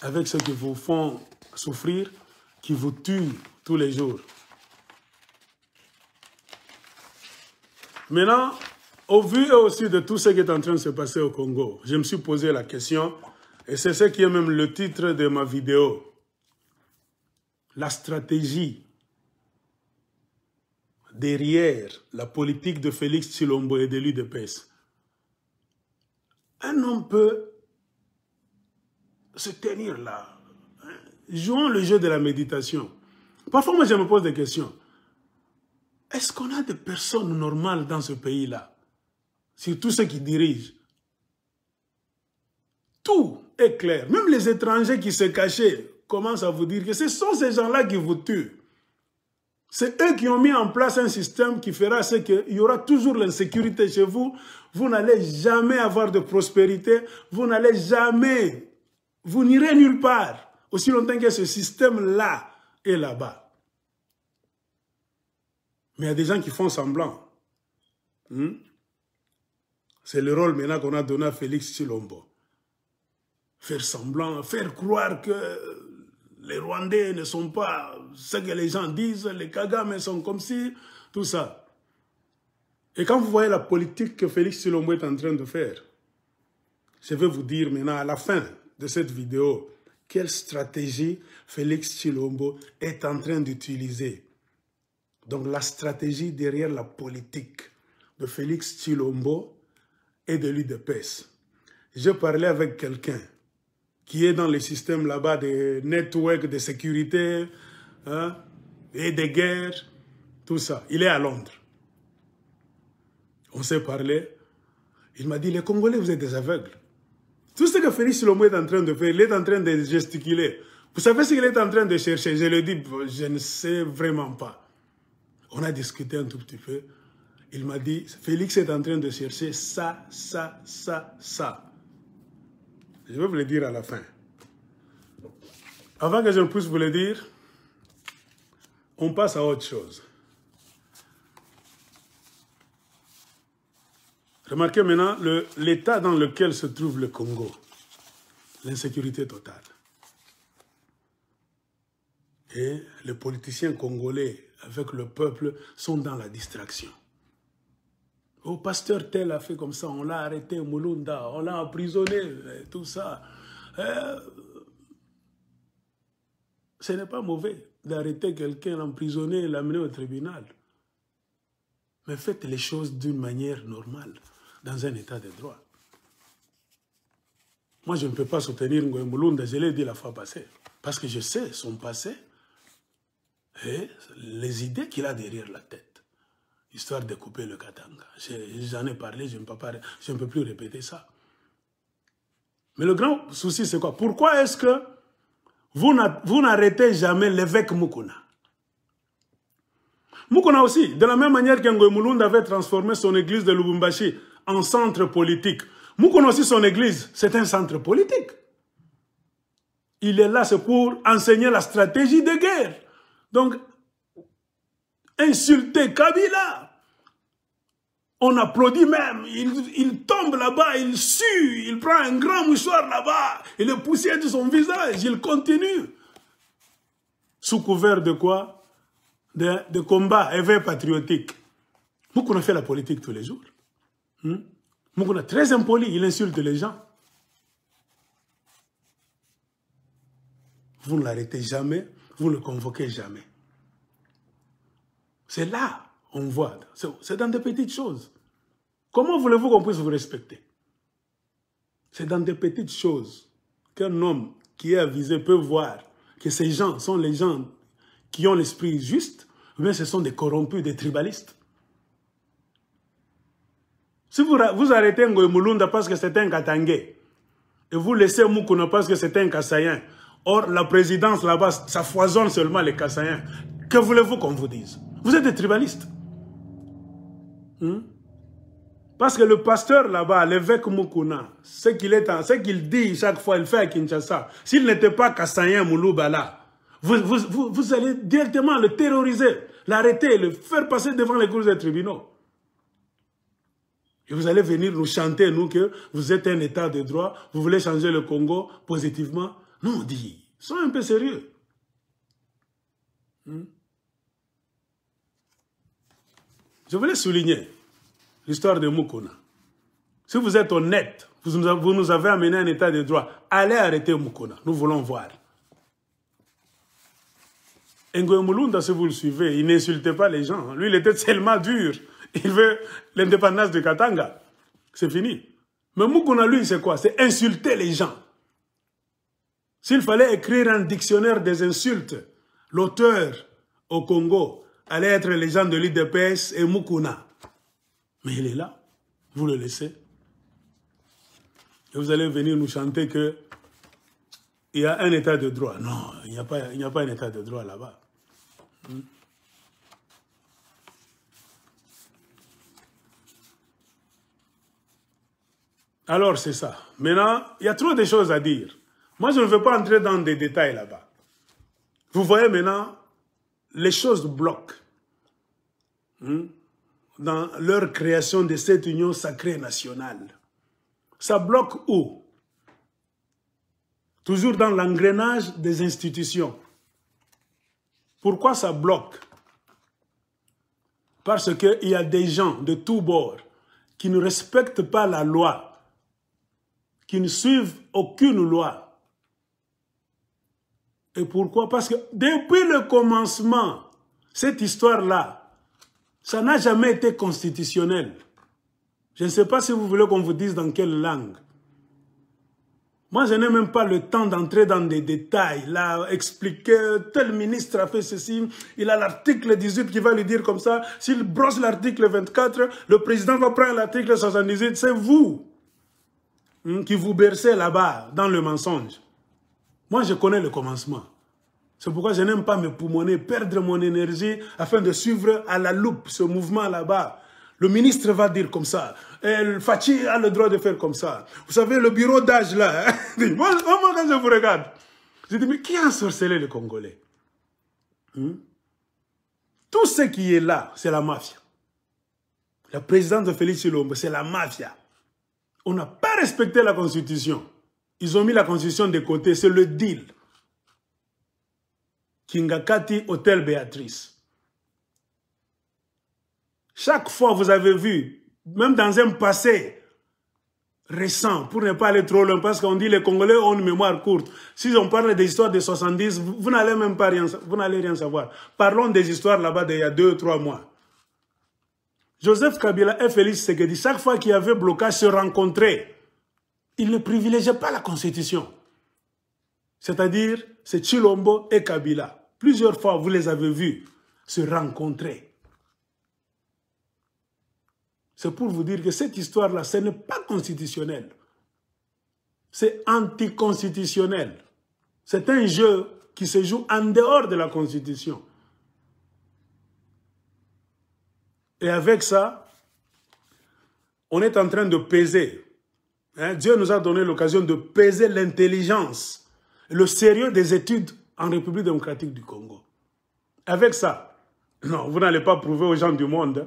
avec ceux qui vous font souffrir, qui vous tue tous les jours. Maintenant, au vu aussi de tout ce qui est en train de se passer au Congo, je me suis posé la question, et c'est ce qui est même le titre de ma vidéo, la stratégie derrière la politique de Félix Chilombo et de l'UDPS. Un homme peut se tenir là. Hein? Jouons le jeu de la méditation. Parfois, moi, je me pose des questions. Est-ce qu'on a des personnes normales dans ce pays-là Surtout ceux qui dirigent. Tout est clair. Même les étrangers qui se cachaient commencent à vous dire que ce sont ces gens-là qui vous tuent. C'est eux qui ont mis en place un système qui fera ce qu'il y aura toujours l'insécurité chez vous. Vous n'allez jamais avoir de prospérité. Vous n'allez jamais vous n'irez nulle part aussi longtemps que ce système-là est là-bas. Mais il y a des gens qui font semblant. Hmm? C'est le rôle maintenant qu'on a donné à Félix Tshilombo. Faire semblant, faire croire que les Rwandais ne sont pas ce que les gens disent, les Kagame sont comme si, tout ça. Et quand vous voyez la politique que Félix Tshilombo est en train de faire, je vais vous dire maintenant à la fin, de cette vidéo quelle stratégie Félix Chilombo est en train d'utiliser. Donc la stratégie derrière la politique de Félix Chilombo et de l'UDPS. J'ai parlé avec quelqu'un qui est dans le système là-bas des networks de sécurité hein, et des guerres, tout ça. Il est à Londres. On s'est parlé. Il m'a dit, les Congolais, vous êtes des aveugles. Tout ce que Félix Lomo est en train de faire, il est en train de gesticuler. Vous savez ce qu'il est en train de chercher Je le dis, je ne sais vraiment pas. On a discuté un tout petit peu. Il m'a dit, Félix est en train de chercher ça, ça, ça, ça. Je vais vous le dire à la fin. Avant que je ne puisse vous le dire, on passe à autre chose. Remarquez maintenant l'état dans lequel se trouve le Congo. L'insécurité totale. Et les politiciens congolais avec le peuple sont dans la distraction. Oh, pasteur tel a fait comme ça, on l'a arrêté, Moulunda, on l'a emprisonné, tout ça. Eh, ce n'est pas mauvais d'arrêter quelqu'un, l'emprisonner l'amener au tribunal. Mais faites les choses d'une manière normale dans un état de droit. Moi, je ne peux pas soutenir Ngoye je l'ai dit la fois passée, parce que je sais son passé et les idées qu'il a derrière la tête, histoire de couper le Katanga. J'en ai parlé, je ne, peux pas, je ne plus répéter ça. Mais le grand souci, c'est quoi Pourquoi est-ce que vous n'arrêtez jamais l'évêque Mukuna Mukuna aussi, de la même manière que avait transformé son église de Lubumbashi en centre politique. Nous connaissons son église, c'est un centre politique. Il est là, c'est pour enseigner la stratégie de guerre. Donc, insulter Kabila, on applaudit même, il, tombe là-bas, il sue, il prend un grand mouchoir là-bas, il le poussière de son visage, il continue. Sous couvert de quoi de, de combat, patriotiques. patriotique. Vous connaissez la politique tous les jours. Hmm? on très impoli, il insulte les gens. Vous ne l'arrêtez jamais, vous ne le convoquez jamais. C'est là on voit. C'est dans des petites choses. Comment voulez-vous qu'on puisse vous respecter C'est dans des petites choses qu'un homme qui est avisé peut voir que ces gens sont les gens qui ont l'esprit juste, mais ce sont des corrompus, des tribalistes. Si vous, arrêtez Ngoy Moulunda parce que c'est un Katangé, et vous laissez Moukouna parce que c'est un Kassayen, or la présidence là-bas, ça foisonne seulement les Kassayens, que voulez-vous qu'on vous dise Vous êtes des tribalistes. Hmm? Parce que le pasteur là-bas, l'évêque Moukouna, ce qu'il est, dit chaque fois, il fait à Kinshasa. S'il n'était pas Kassayen Mouloubala, là, vous, vous allez directement le terroriser, l'arrêter, le faire passer devant les cours des tribunaux. Et vous allez venir nous chanter, nous, que vous êtes un état de droit, vous voulez changer le Congo positivement. Nous, on dit, sois un peu sérieux. Hmm? Je voulais souligner l'histoire de Mukona. Si vous êtes honnête, vous nous avez amené à un état de droit, allez arrêter Mukona. Nous voulons voir. Ngoye si vous le suivez, il n'insultait pas les gens. Hein. Lui, il était tellement dur. Il veut l'indépendance de Katanga. C'est fini. Mais Mukuna, lui, c'est quoi C'est insulter les gens. S'il fallait écrire un dictionnaire des insultes, l'auteur au Congo allait être les gens de l'IDPS et Mukuna. Mais il est là. Vous le laissez. Et vous allez venir nous chanter que il y a un état de droit. Non, il n'y a, pas, a pas un état de droit là-bas. Hmm. Alors c'est ça. Maintenant, il y a trop de choses à dire. Moi, je ne veux pas entrer dans des détails là-bas. Vous voyez maintenant, les choses bloquent hein, dans leur création de cette union sacrée nationale. Ça bloque où Toujours dans l'engrenage des institutions. Pourquoi ça bloque Parce qu'il y a des gens de tous bords qui ne respectent pas la loi qui ne suivent aucune loi. Et pourquoi Parce que depuis le commencement, cette histoire-là, ça n'a jamais été constitutionnel. Je ne sais pas si vous voulez qu'on vous dise dans quelle langue. Moi, je n'ai même pas le temps d'entrer dans des détails, là, expliquer, tel ministre a fait ceci, il a l'article 18 qui va lui dire comme ça, s'il brosse l'article 24, le président va prendre l'article 78, c'est vous Hmm, qui vous berçait là-bas dans le mensonge. Moi, je connais le commencement. C'est pourquoi je n'aime pas me poumonner, perdre mon énergie afin de suivre à la loupe ce mouvement là-bas. Le ministre va dire comme ça. Fachi a le droit de faire comme ça. Vous savez, le bureau d'âge là. Hein. moi, quand je vous regarde, je dis, mais qui a ensorcelé les Congolais hmm? Tout ce qui est là, c'est la mafia. La présidente de Félix Lombe, c'est la mafia. On n'a pas respecté la Constitution. Ils ont mis la Constitution de côté. C'est le deal. Kingakati, Hôtel Béatrice. Chaque fois, vous avez vu, même dans un passé récent, pour ne pas aller trop loin, parce qu'on dit les Congolais ont une mémoire courte. Si on parle des histoires de 70, vous n'allez même pas rien, vous rien savoir. Parlons des histoires là-bas d'il y a deux, trois mois. Joseph Kabila et Félix Segedi, chaque fois qu'il y avait blocage, se rencontrer, Ils ne privilégiaient pas la constitution. C'est-à-dire, c'est Chilombo et Kabila. Plusieurs fois, vous les avez vus se rencontrer. C'est pour vous dire que cette histoire-là, ce n'est pas constitutionnel. C'est anticonstitutionnel. C'est un jeu qui se joue en dehors de la Constitution. Et avec ça, on est en train de peser. Hein, Dieu nous a donné l'occasion de peser l'intelligence, le sérieux des études en République démocratique du Congo. Avec ça, non, vous n'allez pas prouver aux gens du monde,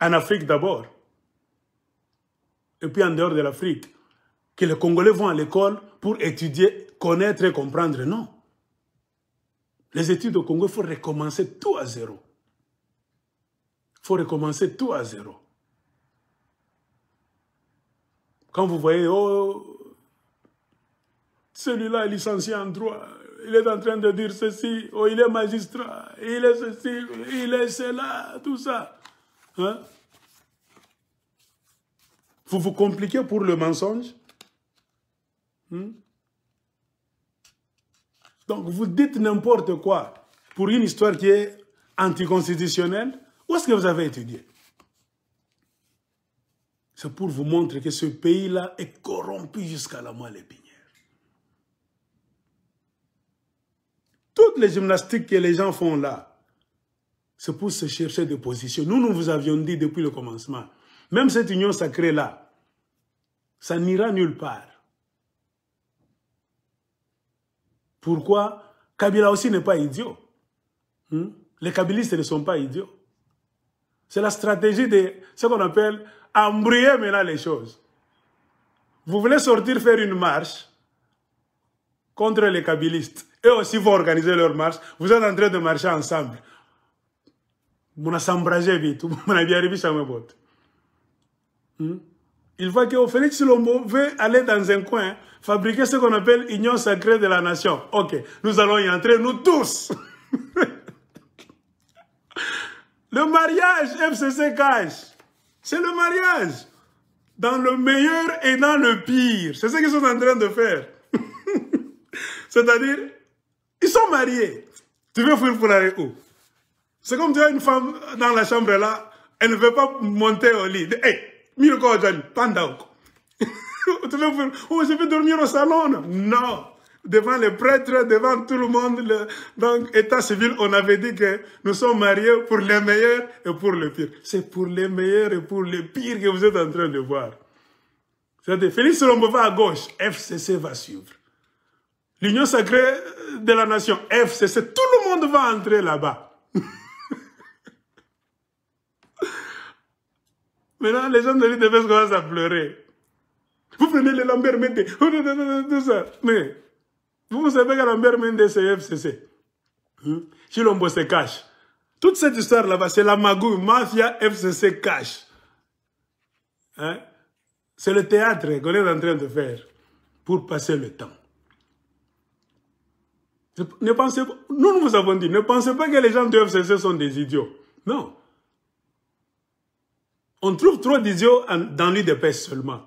hein, en Afrique d'abord, et puis en dehors de l'Afrique, que les Congolais vont à l'école pour étudier, connaître et comprendre. Non. Les études au Congo, il faut recommencer tout à zéro. Il faut recommencer tout à zéro. Quand vous voyez, oh, celui-là est licencié en droit, il est en train de dire ceci, oh, il est magistrat, il est ceci, il est cela, tout ça. Hein? Vous vous compliquez pour le mensonge hein? Donc vous dites n'importe quoi pour une histoire qui est anticonstitutionnelle où est-ce que vous avez étudié C'est pour vous montrer que ce pays-là est corrompu jusqu'à la moelle épinière. Toutes les gymnastiques que les gens font là, c'est pour se chercher des positions. Nous, nous vous avions dit depuis le commencement, même cette union sacrée-là, ça n'ira nulle part. Pourquoi Kabila aussi n'est pas idiot. Hmm? Les Kabilistes ne sont pas idiots. C'est la stratégie de ce qu'on appelle embrouiller maintenant les choses. Vous voulez sortir faire une marche contre les kabylistes. Et aussi vous organiser leur marche. Vous êtes en train de marcher ensemble. Vous avez vite. Vous bien arrivé chez Il voit que Félix Lombo veut aller dans un coin, fabriquer ce qu'on appelle union sacrée de la nation. Ok, nous allons y entrer, nous tous. Le mariage, FCC Cash, c'est le mariage. Dans le meilleur et dans le pire. C'est ce qu'ils sont en train de faire. C'est-à-dire, ils sont mariés. Tu veux fuir pour aller où C'est comme tu as une femme dans la chambre là, elle ne veut pas monter au lit. Hey, eh, Mirko John, panda Tu veux faire « Oh, je vais dormir au salon. Non devant les prêtres, devant tout le monde. Le, dans l'état civil, on avait dit que nous sommes mariés pour les meilleurs et pour le pire. C'est pour les meilleurs et pour les pires que vous êtes en train de voir. C'est-à-dire, Félix Lombova va à gauche, FCC va suivre. L'Union sacrée de la nation, FCC, tout le monde va entrer là-bas. Maintenant, les gens de l'île de commencent à pleurer. Vous prenez les Lambert, mettez, tout ça. Mais vous savez que la Mendes c'est FCC, Chilombo hein? se cache. Toute cette histoire là-bas, c'est la magouille, mafia, FCC cache. Hein? C'est le théâtre qu'on est en train de faire pour passer le temps. Ne pensez nous, nous vous avons dit, ne pensez pas que les gens de FCC sont des idiots. Non. On trouve trop d'idiots dans l'UDPS seulement.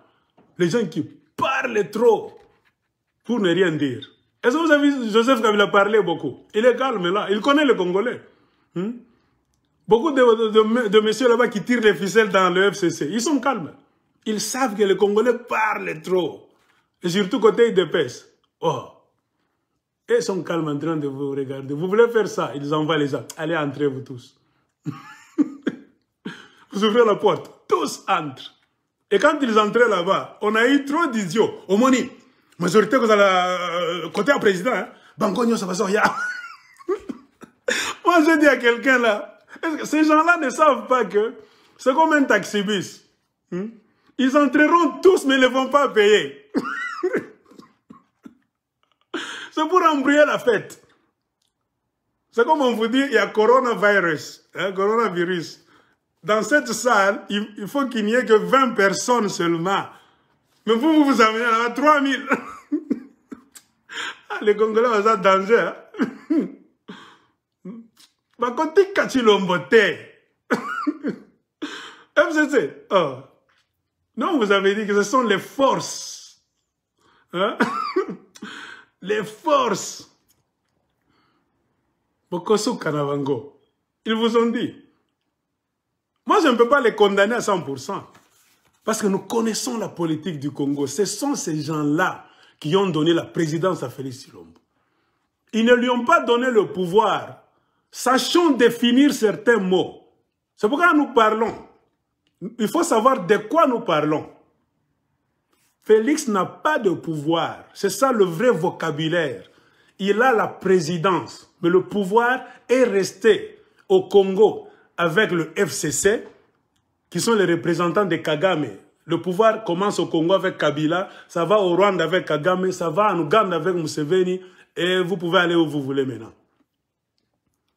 Les gens qui parlent trop pour ne rien dire. Est-ce que vous avez vu Joseph Kabila parler beaucoup Il est calme là, il connaît les Congolais. Hmm? Beaucoup de, messieurs là-bas qui tirent les ficelles dans le FCC, ils sont calmes. Ils savent que les Congolais parlent trop. Et surtout côté de Oh. Ils sont calmes en train de vous regarder. Vous voulez faire ça Ils envoient les gens. Allez, entrez vous tous. vous ouvrez la porte. Tous entrent. Et quand ils entraient là-bas, on a eu trop d'idiots. Au majorité à euh, côté ya président ça va sortir. moi je dis à quelqu'un là ces gens-là ne savent pas que c'est comme un taxi bus. Hmm, ils entreront tous mais ne vont pas payer c'est pour embrouiller la fête c'est comme on vous dit il y a coronavirus hein, coronavirus dans cette salle, il, faut qu'il n'y ait que 20 personnes seulement. Mais vous, vous vous amenez là-bas 3000. Ah, les Congolais ça danger hein. bakotika chilombo te FCC oh. non vous avez dit que ce sont les forces hein. les forces Bokosu Kanavango. ils vous ont dit moi je ne peux pas les condamner à 100% parce que nous connaissons la politique du Congo ce sont ces gens-là qui ont donné la présidence à Félix Silombo. Ils ne lui ont pas donné le pouvoir, sachant définir certains mots. C'est pourquoi nous parlons. Il faut savoir de quoi nous parlons. Félix n'a pas de pouvoir. C'est ça le vrai vocabulaire. Il a la présidence, mais le pouvoir est resté au Congo avec le FCC, qui sont les représentants de Kagame le pouvoir commence au Congo avec Kabila, ça va au Rwanda avec Kagame, ça va en Ouganda avec Museveni, et vous pouvez aller où vous voulez maintenant.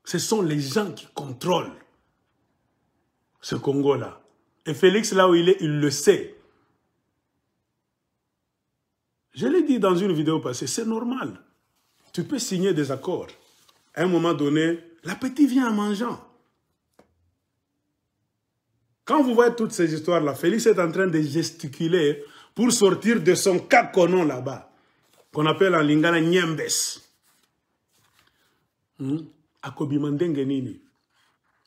Ce sont les gens qui contrôlent ce Congo-là. Et Félix, là où il est, il le sait. Je l'ai dit dans une vidéo passée, c'est normal. Tu peux signer des accords. À un moment donné, l'appétit vient en mangeant. Quand vous voyez toutes ces histoires-là, Félix est en train de gesticuler pour sortir de son caconon là-bas, qu'on appelle en lingala Nyembes. Hmm?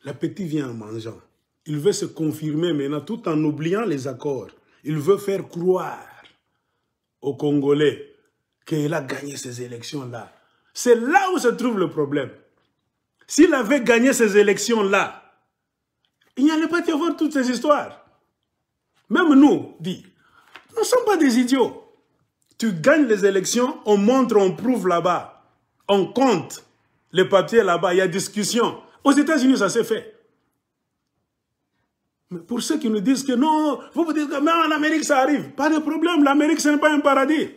L'appétit vient en mangeant. Il veut se confirmer maintenant tout en oubliant les accords. Il veut faire croire aux Congolais qu'il a gagné ces élections-là. C'est là où se trouve le problème. S'il avait gagné ces élections-là, il n'y allait pas y avoir toutes ces histoires. Même nous, dit, nous ne sommes pas des idiots. Tu gagnes les élections, on montre, on prouve là-bas. On compte les papiers là-bas, il y a discussion. Aux États-Unis, ça s'est fait. Mais pour ceux qui nous disent que non, vous vous dites que même en Amérique ça arrive, pas de problème, l'Amérique ce n'est pas un paradis.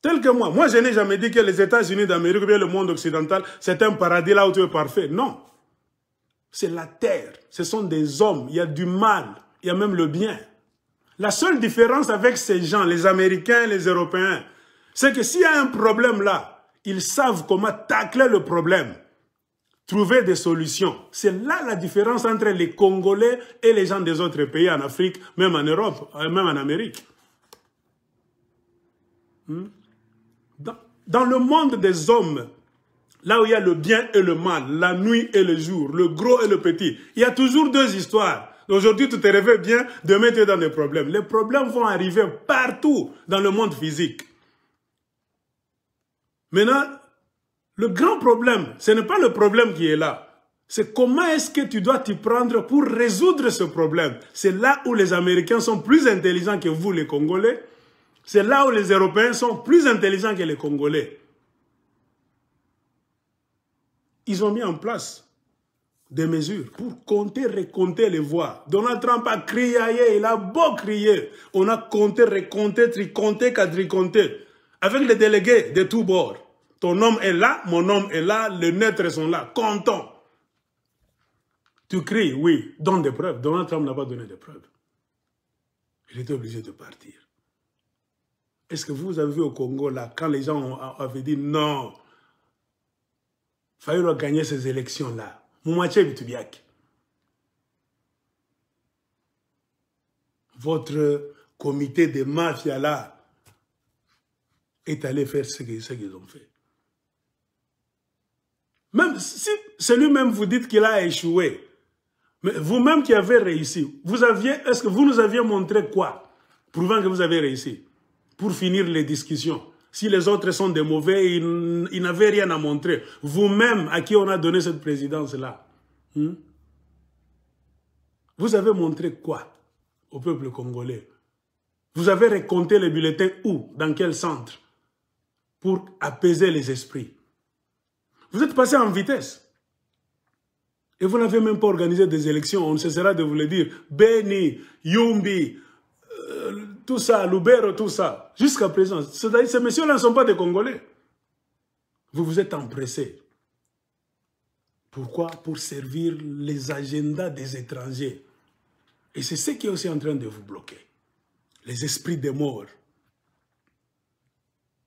Tel que moi, moi je n'ai jamais dit que les États-Unis d'Amérique ou bien le monde occidental, c'est un paradis là où tu es parfait. Non c'est la terre, ce sont des hommes, il y a du mal, il y a même le bien. La seule différence avec ces gens, les Américains, les Européens, c'est que s'il y a un problème là, ils savent comment tacler le problème, trouver des solutions. C'est là la différence entre les Congolais et les gens des autres pays en Afrique, même en Europe, euh, même en Amérique. Hmm? Dans le monde des hommes, Là où il y a le bien et le mal, la nuit et le jour, le gros et le petit, il y a toujours deux histoires. Aujourd'hui, tu te réveilles bien, demain, tu es dans des problèmes. Les problèmes vont arriver partout dans le monde physique. Maintenant, le grand problème, ce n'est pas le problème qui est là. C'est comment est-ce que tu dois t'y prendre pour résoudre ce problème. C'est là où les Américains sont plus intelligents que vous, les Congolais. C'est là où les Européens sont plus intelligents que les Congolais ils ont mis en place des mesures pour compter, recompter les voix. Donald Trump a crié, il a beau crier. On a compté, recompté, tricompté, quadricompté. Avec les délégués de tous bords. Ton homme est là, mon homme est là, les neutres sont là. Comptons. Tu cries, oui, donne des preuves. Donald Trump n'a pas donné des preuves. Il était obligé de partir. Est-ce que vous avez vu au Congo, là, quand les gens avaient dit non, Fayou a gagné ces élections-là. Moumaché Bitubiak. Votre comité de mafia-là est allé faire ce qu'ils ont fait. Même si celui-même vous dites qu'il a échoué, mais vous-même qui avez réussi, vous aviez, est-ce que vous nous aviez montré quoi Prouvant que vous avez réussi. Pour finir les discussions. Si les autres sont des mauvais, ils, n'avaient rien à montrer. Vous-même, à qui on a donné cette présidence-là, hmm? vous avez montré quoi au peuple congolais Vous avez raconté les bulletins où Dans quel centre Pour apaiser les esprits. Vous êtes passé en vitesse. Et vous n'avez même pas organisé des élections, on ne cessera de vous le dire. Beni, Yumbi, euh, tout ça, l'Uber, tout ça, jusqu'à présent. ces messieurs-là ne sont pas des Congolais. Vous vous êtes empressés. Pourquoi Pour servir les agendas des étrangers. Et c'est ce qui est aussi en train de vous bloquer. Les esprits des morts.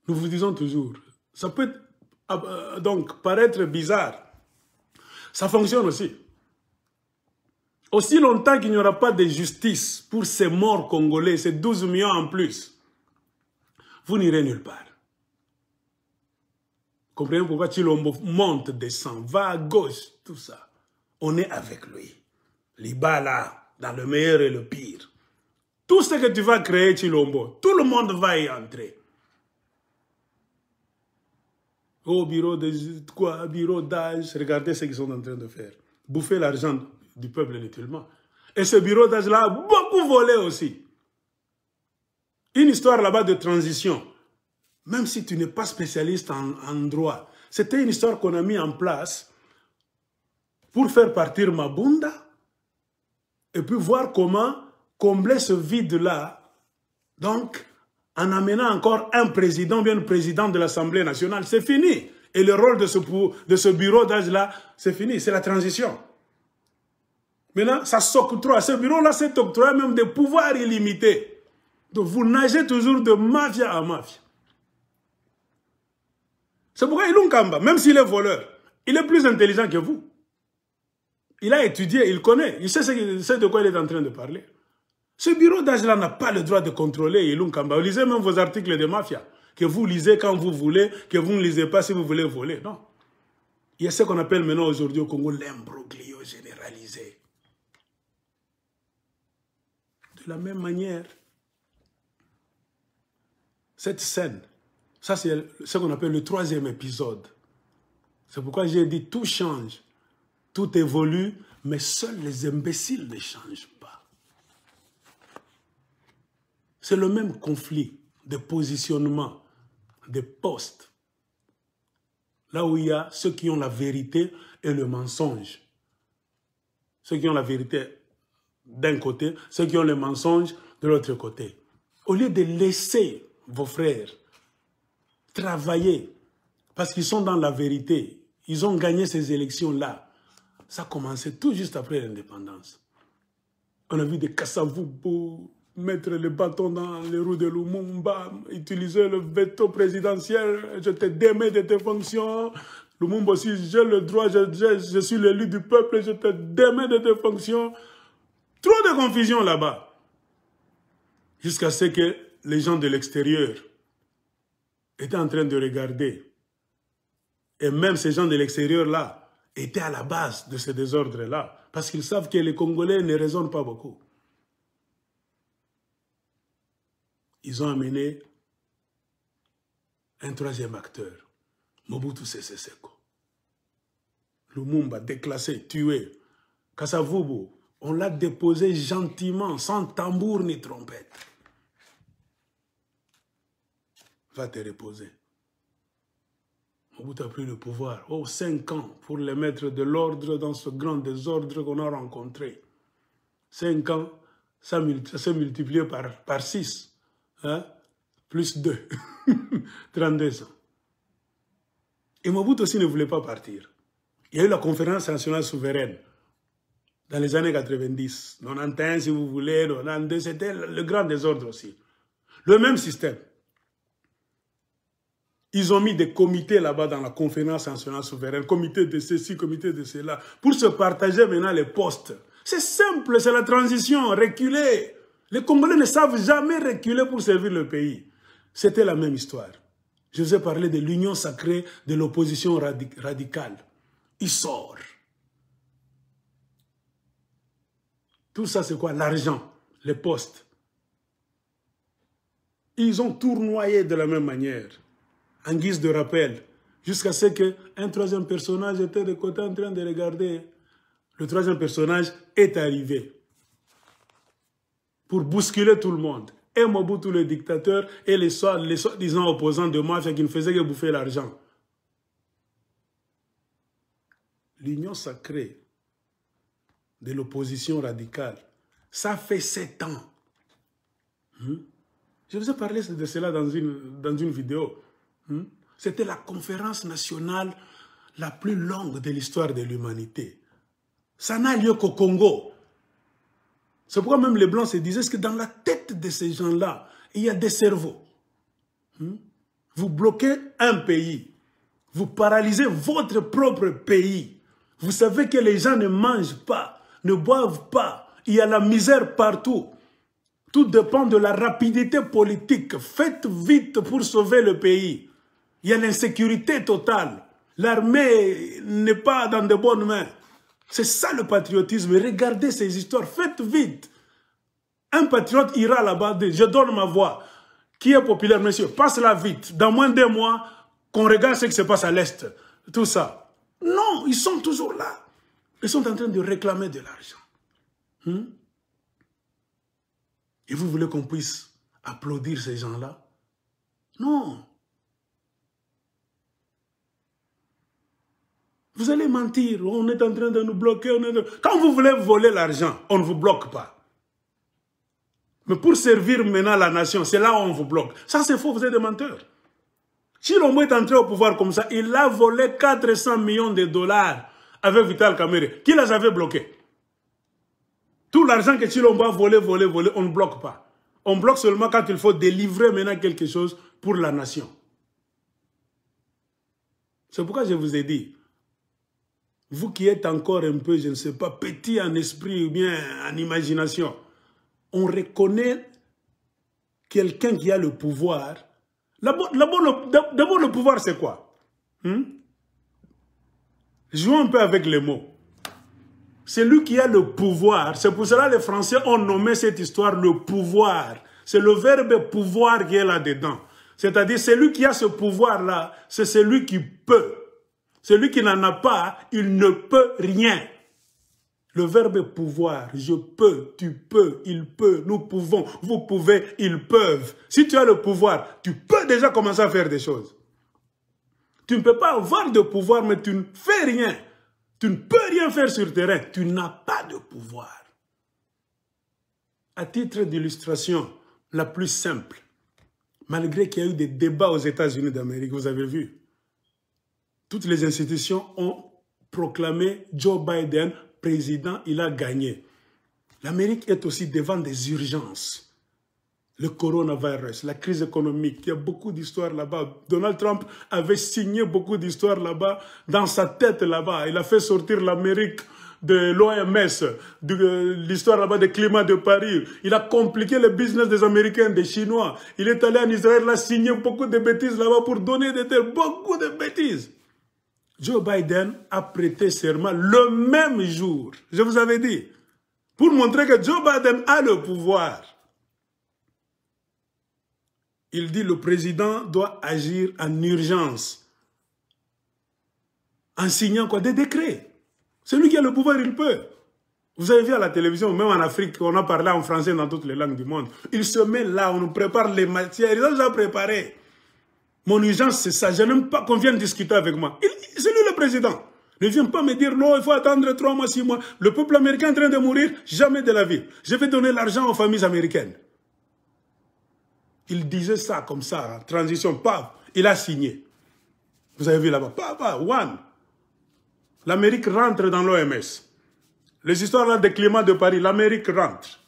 Nous vous disons toujours, ça peut euh, donc paraître bizarre. Ça fonctionne aussi. Aussi longtemps qu'il n'y aura pas de justice pour ces morts congolais, ces 12 millions en plus, vous n'irez nulle part. Comprenez pourquoi Chilombo monte, descend, va à gauche, tout ça. On est avec lui. là, dans le meilleur et le pire. Tout ce que tu vas créer, Chilombo, tout le monde va y entrer. Au bureau de quoi, bureau d'âge, regardez ce qu'ils sont en train de faire. Bouffer l'argent du peuple naturellement. Et ce bureau d'âge-là a beaucoup volé aussi. Une histoire là-bas de transition. Même si tu n'es pas spécialiste en, droit, c'était une histoire qu'on a mis en place pour faire partir Mabunda et puis voir comment combler ce vide-là. Donc, en amenant encore un président, bien le président de l'Assemblée nationale, c'est fini. Et le rôle de ce, de ce bureau d'âge-là, c'est fini, c'est la transition. Maintenant, ça s'octroie. Ce bureau-là c'est octroyé même des pouvoirs illimités. Donc vous nagez toujours de mafia à mafia. C'est pourquoi Kamba, même s'il est voleur, il est plus intelligent que vous. Il a étudié, il connaît, il sait, de quoi il est en train de parler. Ce bureau d'âge-là n'a pas le droit de contrôler Kamba. Vous lisez même vos articles de mafia, que vous lisez quand vous voulez, que vous ne lisez pas si vous voulez voler. Non. Il y a ce qu'on appelle maintenant aujourd'hui au Congo l'imbroglio. De la même manière, cette scène, ça c'est ce qu'on appelle le troisième épisode. C'est pourquoi j'ai dit tout change, tout évolue, mais seuls les imbéciles ne changent pas. C'est le même conflit de positionnement, de postes. Là où il y a ceux qui ont la vérité et le mensonge. Ceux qui ont la vérité d'un côté, ceux qui ont les mensonges de l'autre côté. Au lieu de laisser vos frères travailler parce qu'ils sont dans la vérité, ils ont gagné ces élections-là. Ça commençait tout juste après l'indépendance. On a vu des pour mettre le bâton dans les roues de Lumumba, utiliser le veto présidentiel, je te démets de tes fonctions. Lumumba aussi, j'ai le droit, je, je, je suis l'élu du peuple, je te démets de tes fonctions. Trop de confusion là-bas. Jusqu'à ce que les gens de l'extérieur étaient en train de regarder. Et même ces gens de l'extérieur-là étaient à la base de ce désordre-là. Parce qu'ils savent que les Congolais ne raisonnent pas beaucoup. Ils ont amené un troisième acteur, Mobutu Sese Seko. Lumumba déclassé, tué. Kasavubu, on l'a déposé gentiment, sans tambour ni trompette. Va te reposer. Mobutu a pris le pouvoir. Oh, cinq ans pour les mettre de l'ordre dans ce grand désordre qu'on a rencontré. Cinq ans, ça, s'est multiplié par, six. Hein, plus deux. 32 ans. Et Mobutu aussi ne voulait pas partir. Il y a eu la conférence nationale souveraine dans les années 90, 91 si vous voulez, 92, c'était le grand désordre aussi. Le même système. Ils ont mis des comités là-bas dans la conférence nationale souveraine, comité de ceci, comité de cela, pour se partager maintenant les postes. C'est simple, c'est la transition, reculer. Les Congolais ne savent jamais reculer pour servir le pays. C'était la même histoire. Je vous ai parlé de l'union sacrée de l'opposition radicale. Il sortent. Tout ça, c'est quoi L'argent, les postes. Ils ont tournoyé de la même manière, en guise de rappel, jusqu'à ce qu'un troisième personnage était de côté en train de regarder. Le troisième personnage est arrivé pour bousculer tout le monde. Et Mobutu, le dictateur, et les soi-disant opposants de mafia qui ne faisaient que bouffer l'argent. L'union sacrée de l'opposition radicale. Ça fait sept ans. Hmm? Je vous ai parlé de cela dans une, dans une vidéo. Hmm? C'était la conférence nationale la plus longue de l'histoire de l'humanité. Ça n'a lieu qu'au Congo. C'est pourquoi même les Blancs se disaient que dans la tête de ces gens-là, il y a des cerveaux. Hmm? Vous bloquez un pays. Vous paralysez votre propre pays. Vous savez que les gens ne mangent pas ne boivent pas. Il y a la misère partout. Tout dépend de la rapidité politique. Faites vite pour sauver le pays. Il y a l'insécurité totale. L'armée n'est pas dans de bonnes mains. C'est ça le patriotisme. Regardez ces histoires. Faites vite. Un patriote ira là-bas. Je donne ma voix. Qui est populaire, monsieur Passe-la vite. Dans moins d'un mois, qu'on regarde ce qui se passe à l'Est. Tout ça. Non, ils sont toujours là. Ils sont en train de réclamer de l'argent. Hmm? Et vous voulez qu'on puisse applaudir ces gens-là Non. Vous allez mentir, on est en train de nous bloquer. Quand vous voulez voler l'argent, on ne vous bloque pas. Mais pour servir maintenant la nation, c'est là où on vous bloque. Ça, c'est faux, vous êtes des menteurs. l'ombre est entré au pouvoir comme ça. Il a volé 400 millions de dollars avec Vital Kamere, qui les avait bloqués. Tout l'argent que Chilomba volé, volé, volé, on ne bloque pas. On bloque seulement quand il faut délivrer maintenant quelque chose pour la nation. C'est pourquoi je vous ai dit, vous qui êtes encore un peu, je ne sais pas, petit en esprit ou bien en imagination, on reconnaît quelqu'un qui a le pouvoir. D'abord, le pouvoir, c'est quoi hmm? Jouons un peu avec les mots. C'est lui qui a le pouvoir. C'est pour cela que les Français ont nommé cette histoire le pouvoir. C'est le verbe pouvoir qui est là-dedans. C'est-à-dire, celui qui a ce pouvoir-là, c'est celui qui peut. Celui qui n'en a pas, il ne peut rien. Le verbe pouvoir, je peux, tu peux, il peut, nous pouvons, vous pouvez, ils peuvent. Si tu as le pouvoir, tu peux déjà commencer à faire des choses. Tu ne peux pas avoir de pouvoir, mais tu ne fais rien. Tu ne peux rien faire sur le terrain. Tu n'as pas de pouvoir. À titre d'illustration, la plus simple, malgré qu'il y a eu des débats aux États-Unis d'Amérique, vous avez vu, toutes les institutions ont proclamé Joe Biden président, il a gagné. L'Amérique est aussi devant des urgences le coronavirus, la crise économique. Il y a beaucoup d'histoires là-bas. Donald Trump avait signé beaucoup d'histoires là-bas, dans sa tête là-bas. Il a fait sortir l'Amérique de l'OMS, de euh, l'histoire là-bas des climats de Paris. Il a compliqué le business des Américains, des Chinois. Il est allé en Israël, il a signé beaucoup de bêtises là-bas pour donner des terres. Beaucoup de bêtises. Joe Biden a prêté serment le même jour. Je vous avais dit. Pour montrer que Joe Biden a le pouvoir. Il dit le président doit agir en urgence. En signant quoi Des décrets. Celui qui a le pouvoir, il peut. Vous avez vu à la télévision, même en Afrique, on a parlé en français dans toutes les langues du monde. Il se met là, on nous prépare les matières, ils ont déjà préparé. Mon urgence, c'est ça. Je n'aime pas qu'on vienne discuter avec moi. C'est lui le président. Ne viens pas me dire, non, il faut attendre trois mois, six mois. Le peuple américain est en train de mourir, jamais de la vie. Je vais donner l'argent aux familles américaines il disait ça comme ça, hein. transition, paf, il a signé. Vous avez vu là-bas, papa, one. L'Amérique rentre dans l'OMS. Les histoires là des climats de Paris, l'Amérique rentre.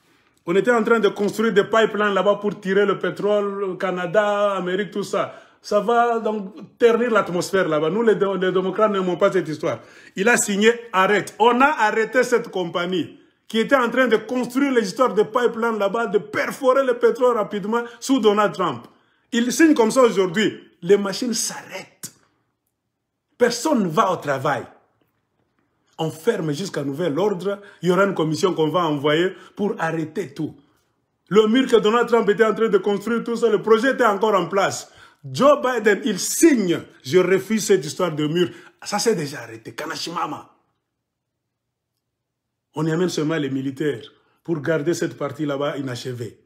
On était en train de construire des pipelines là-bas pour tirer le pétrole, Canada, Amérique, tout ça. Ça va donc ternir l'atmosphère là-bas. Nous, les, les démocrates, n'aimons pas cette histoire. Il a signé arrête. On a arrêté cette compagnie qui était en train de construire les histoires de pipeline là-bas, de perforer le pétrole rapidement sous Donald Trump. Il signe comme ça aujourd'hui. Les machines s'arrêtent. Personne ne va au travail. On ferme jusqu'à nouvel ordre. Il y aura une commission qu'on va envoyer pour arrêter tout. Le mur que Donald Trump était en train de construire, tout ça, le projet était encore en place. Joe Biden, il signe, je refuse cette histoire de mur. Ça s'est déjà arrêté. Kanashimama. On y amène seulement les militaires pour garder cette partie là-bas inachevée.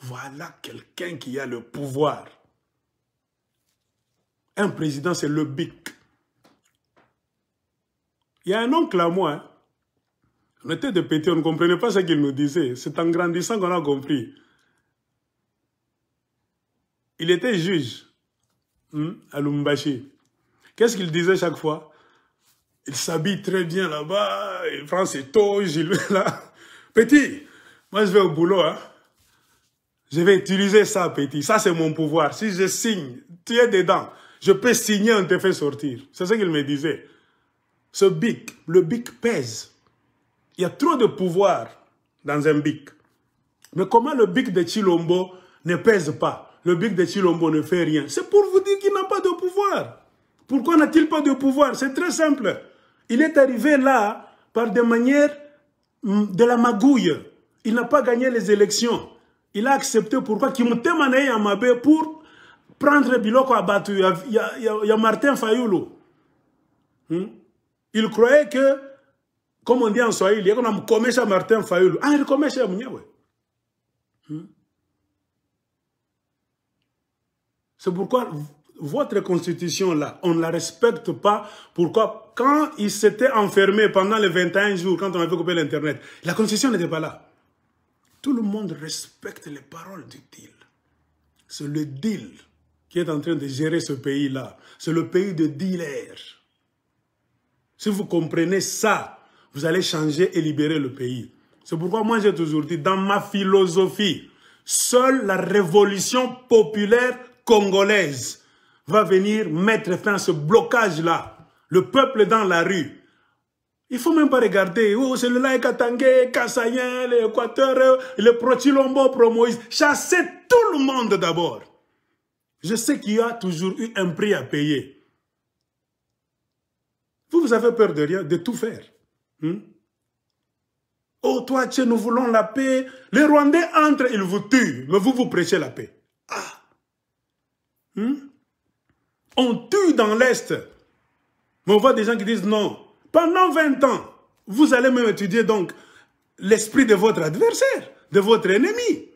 Voilà quelqu'un qui a le pouvoir. Un président, c'est le bic. Il y a un oncle à moi. Hein. On était de petits, on ne comprenait pas ce qu'il nous disait. C'est en grandissant qu'on a compris. Il était juge hmm, à Lumbashi. Qu'est-ce qu'il disait chaque fois il s'habille très bien là-bas, il prend ses toges, il là. Petit, moi je vais au boulot, hein. Je vais utiliser ça, petit. Ça, c'est mon pouvoir. Si je signe, tu es dedans. Je peux signer, on te fait sortir. C'est ce qu'il me disait. Ce bic, le bic pèse. Il y a trop de pouvoir dans un bic. Mais comment le bic de Chilombo ne pèse pas Le bic de Chilombo ne fait rien. C'est pour vous dire qu'il n'a pas de pouvoir. Pourquoi n'a-t-il pas de pouvoir C'est très simple. Il est arrivé là par des manières mm, de la magouille. Il n'a pas gagné les élections. Il a accepté pourquoi à Yamabe pour prendre Biloko abattu. Il y a, Martin Fayoulou. Hmm? Il croyait que, comme on dit en il y a comme Martin Fayoulou. Ah, il commerce à hmm? C'est pourquoi votre constitution là, on ne la respecte pas. Pourquoi Quand il s'était enfermé pendant les 21 jours, quand on avait coupé l'Internet, la constitution n'était pas là. Tout le monde respecte les paroles du deal. C'est le deal qui est en train de gérer ce pays-là. C'est le pays de dealers. Si vous comprenez ça, vous allez changer et libérer le pays. C'est pourquoi moi j'ai toujours dit, dans ma philosophie, seule la révolution populaire congolaise va venir mettre fin à ce blocage-là. Le peuple dans la rue. Il faut même pas regarder. Oh, c'est le est Katangé, Kassayen, l'Équateur, le Protilombo, Promoïse. Chassez tout le monde d'abord. Je sais qu'il y a toujours eu un prix à payer. Vous, vous avez peur de rien, de tout faire. Hmm? Oh, toi, tu nous voulons la paix. Les Rwandais entrent, ils vous tuent, mais vous, vous prêchez la paix. Ah! Hmm? On tue dans l'Est. Mais on voit des gens qui disent non. Pendant 20 ans, vous allez même étudier donc l'esprit de votre adversaire, de votre ennemi.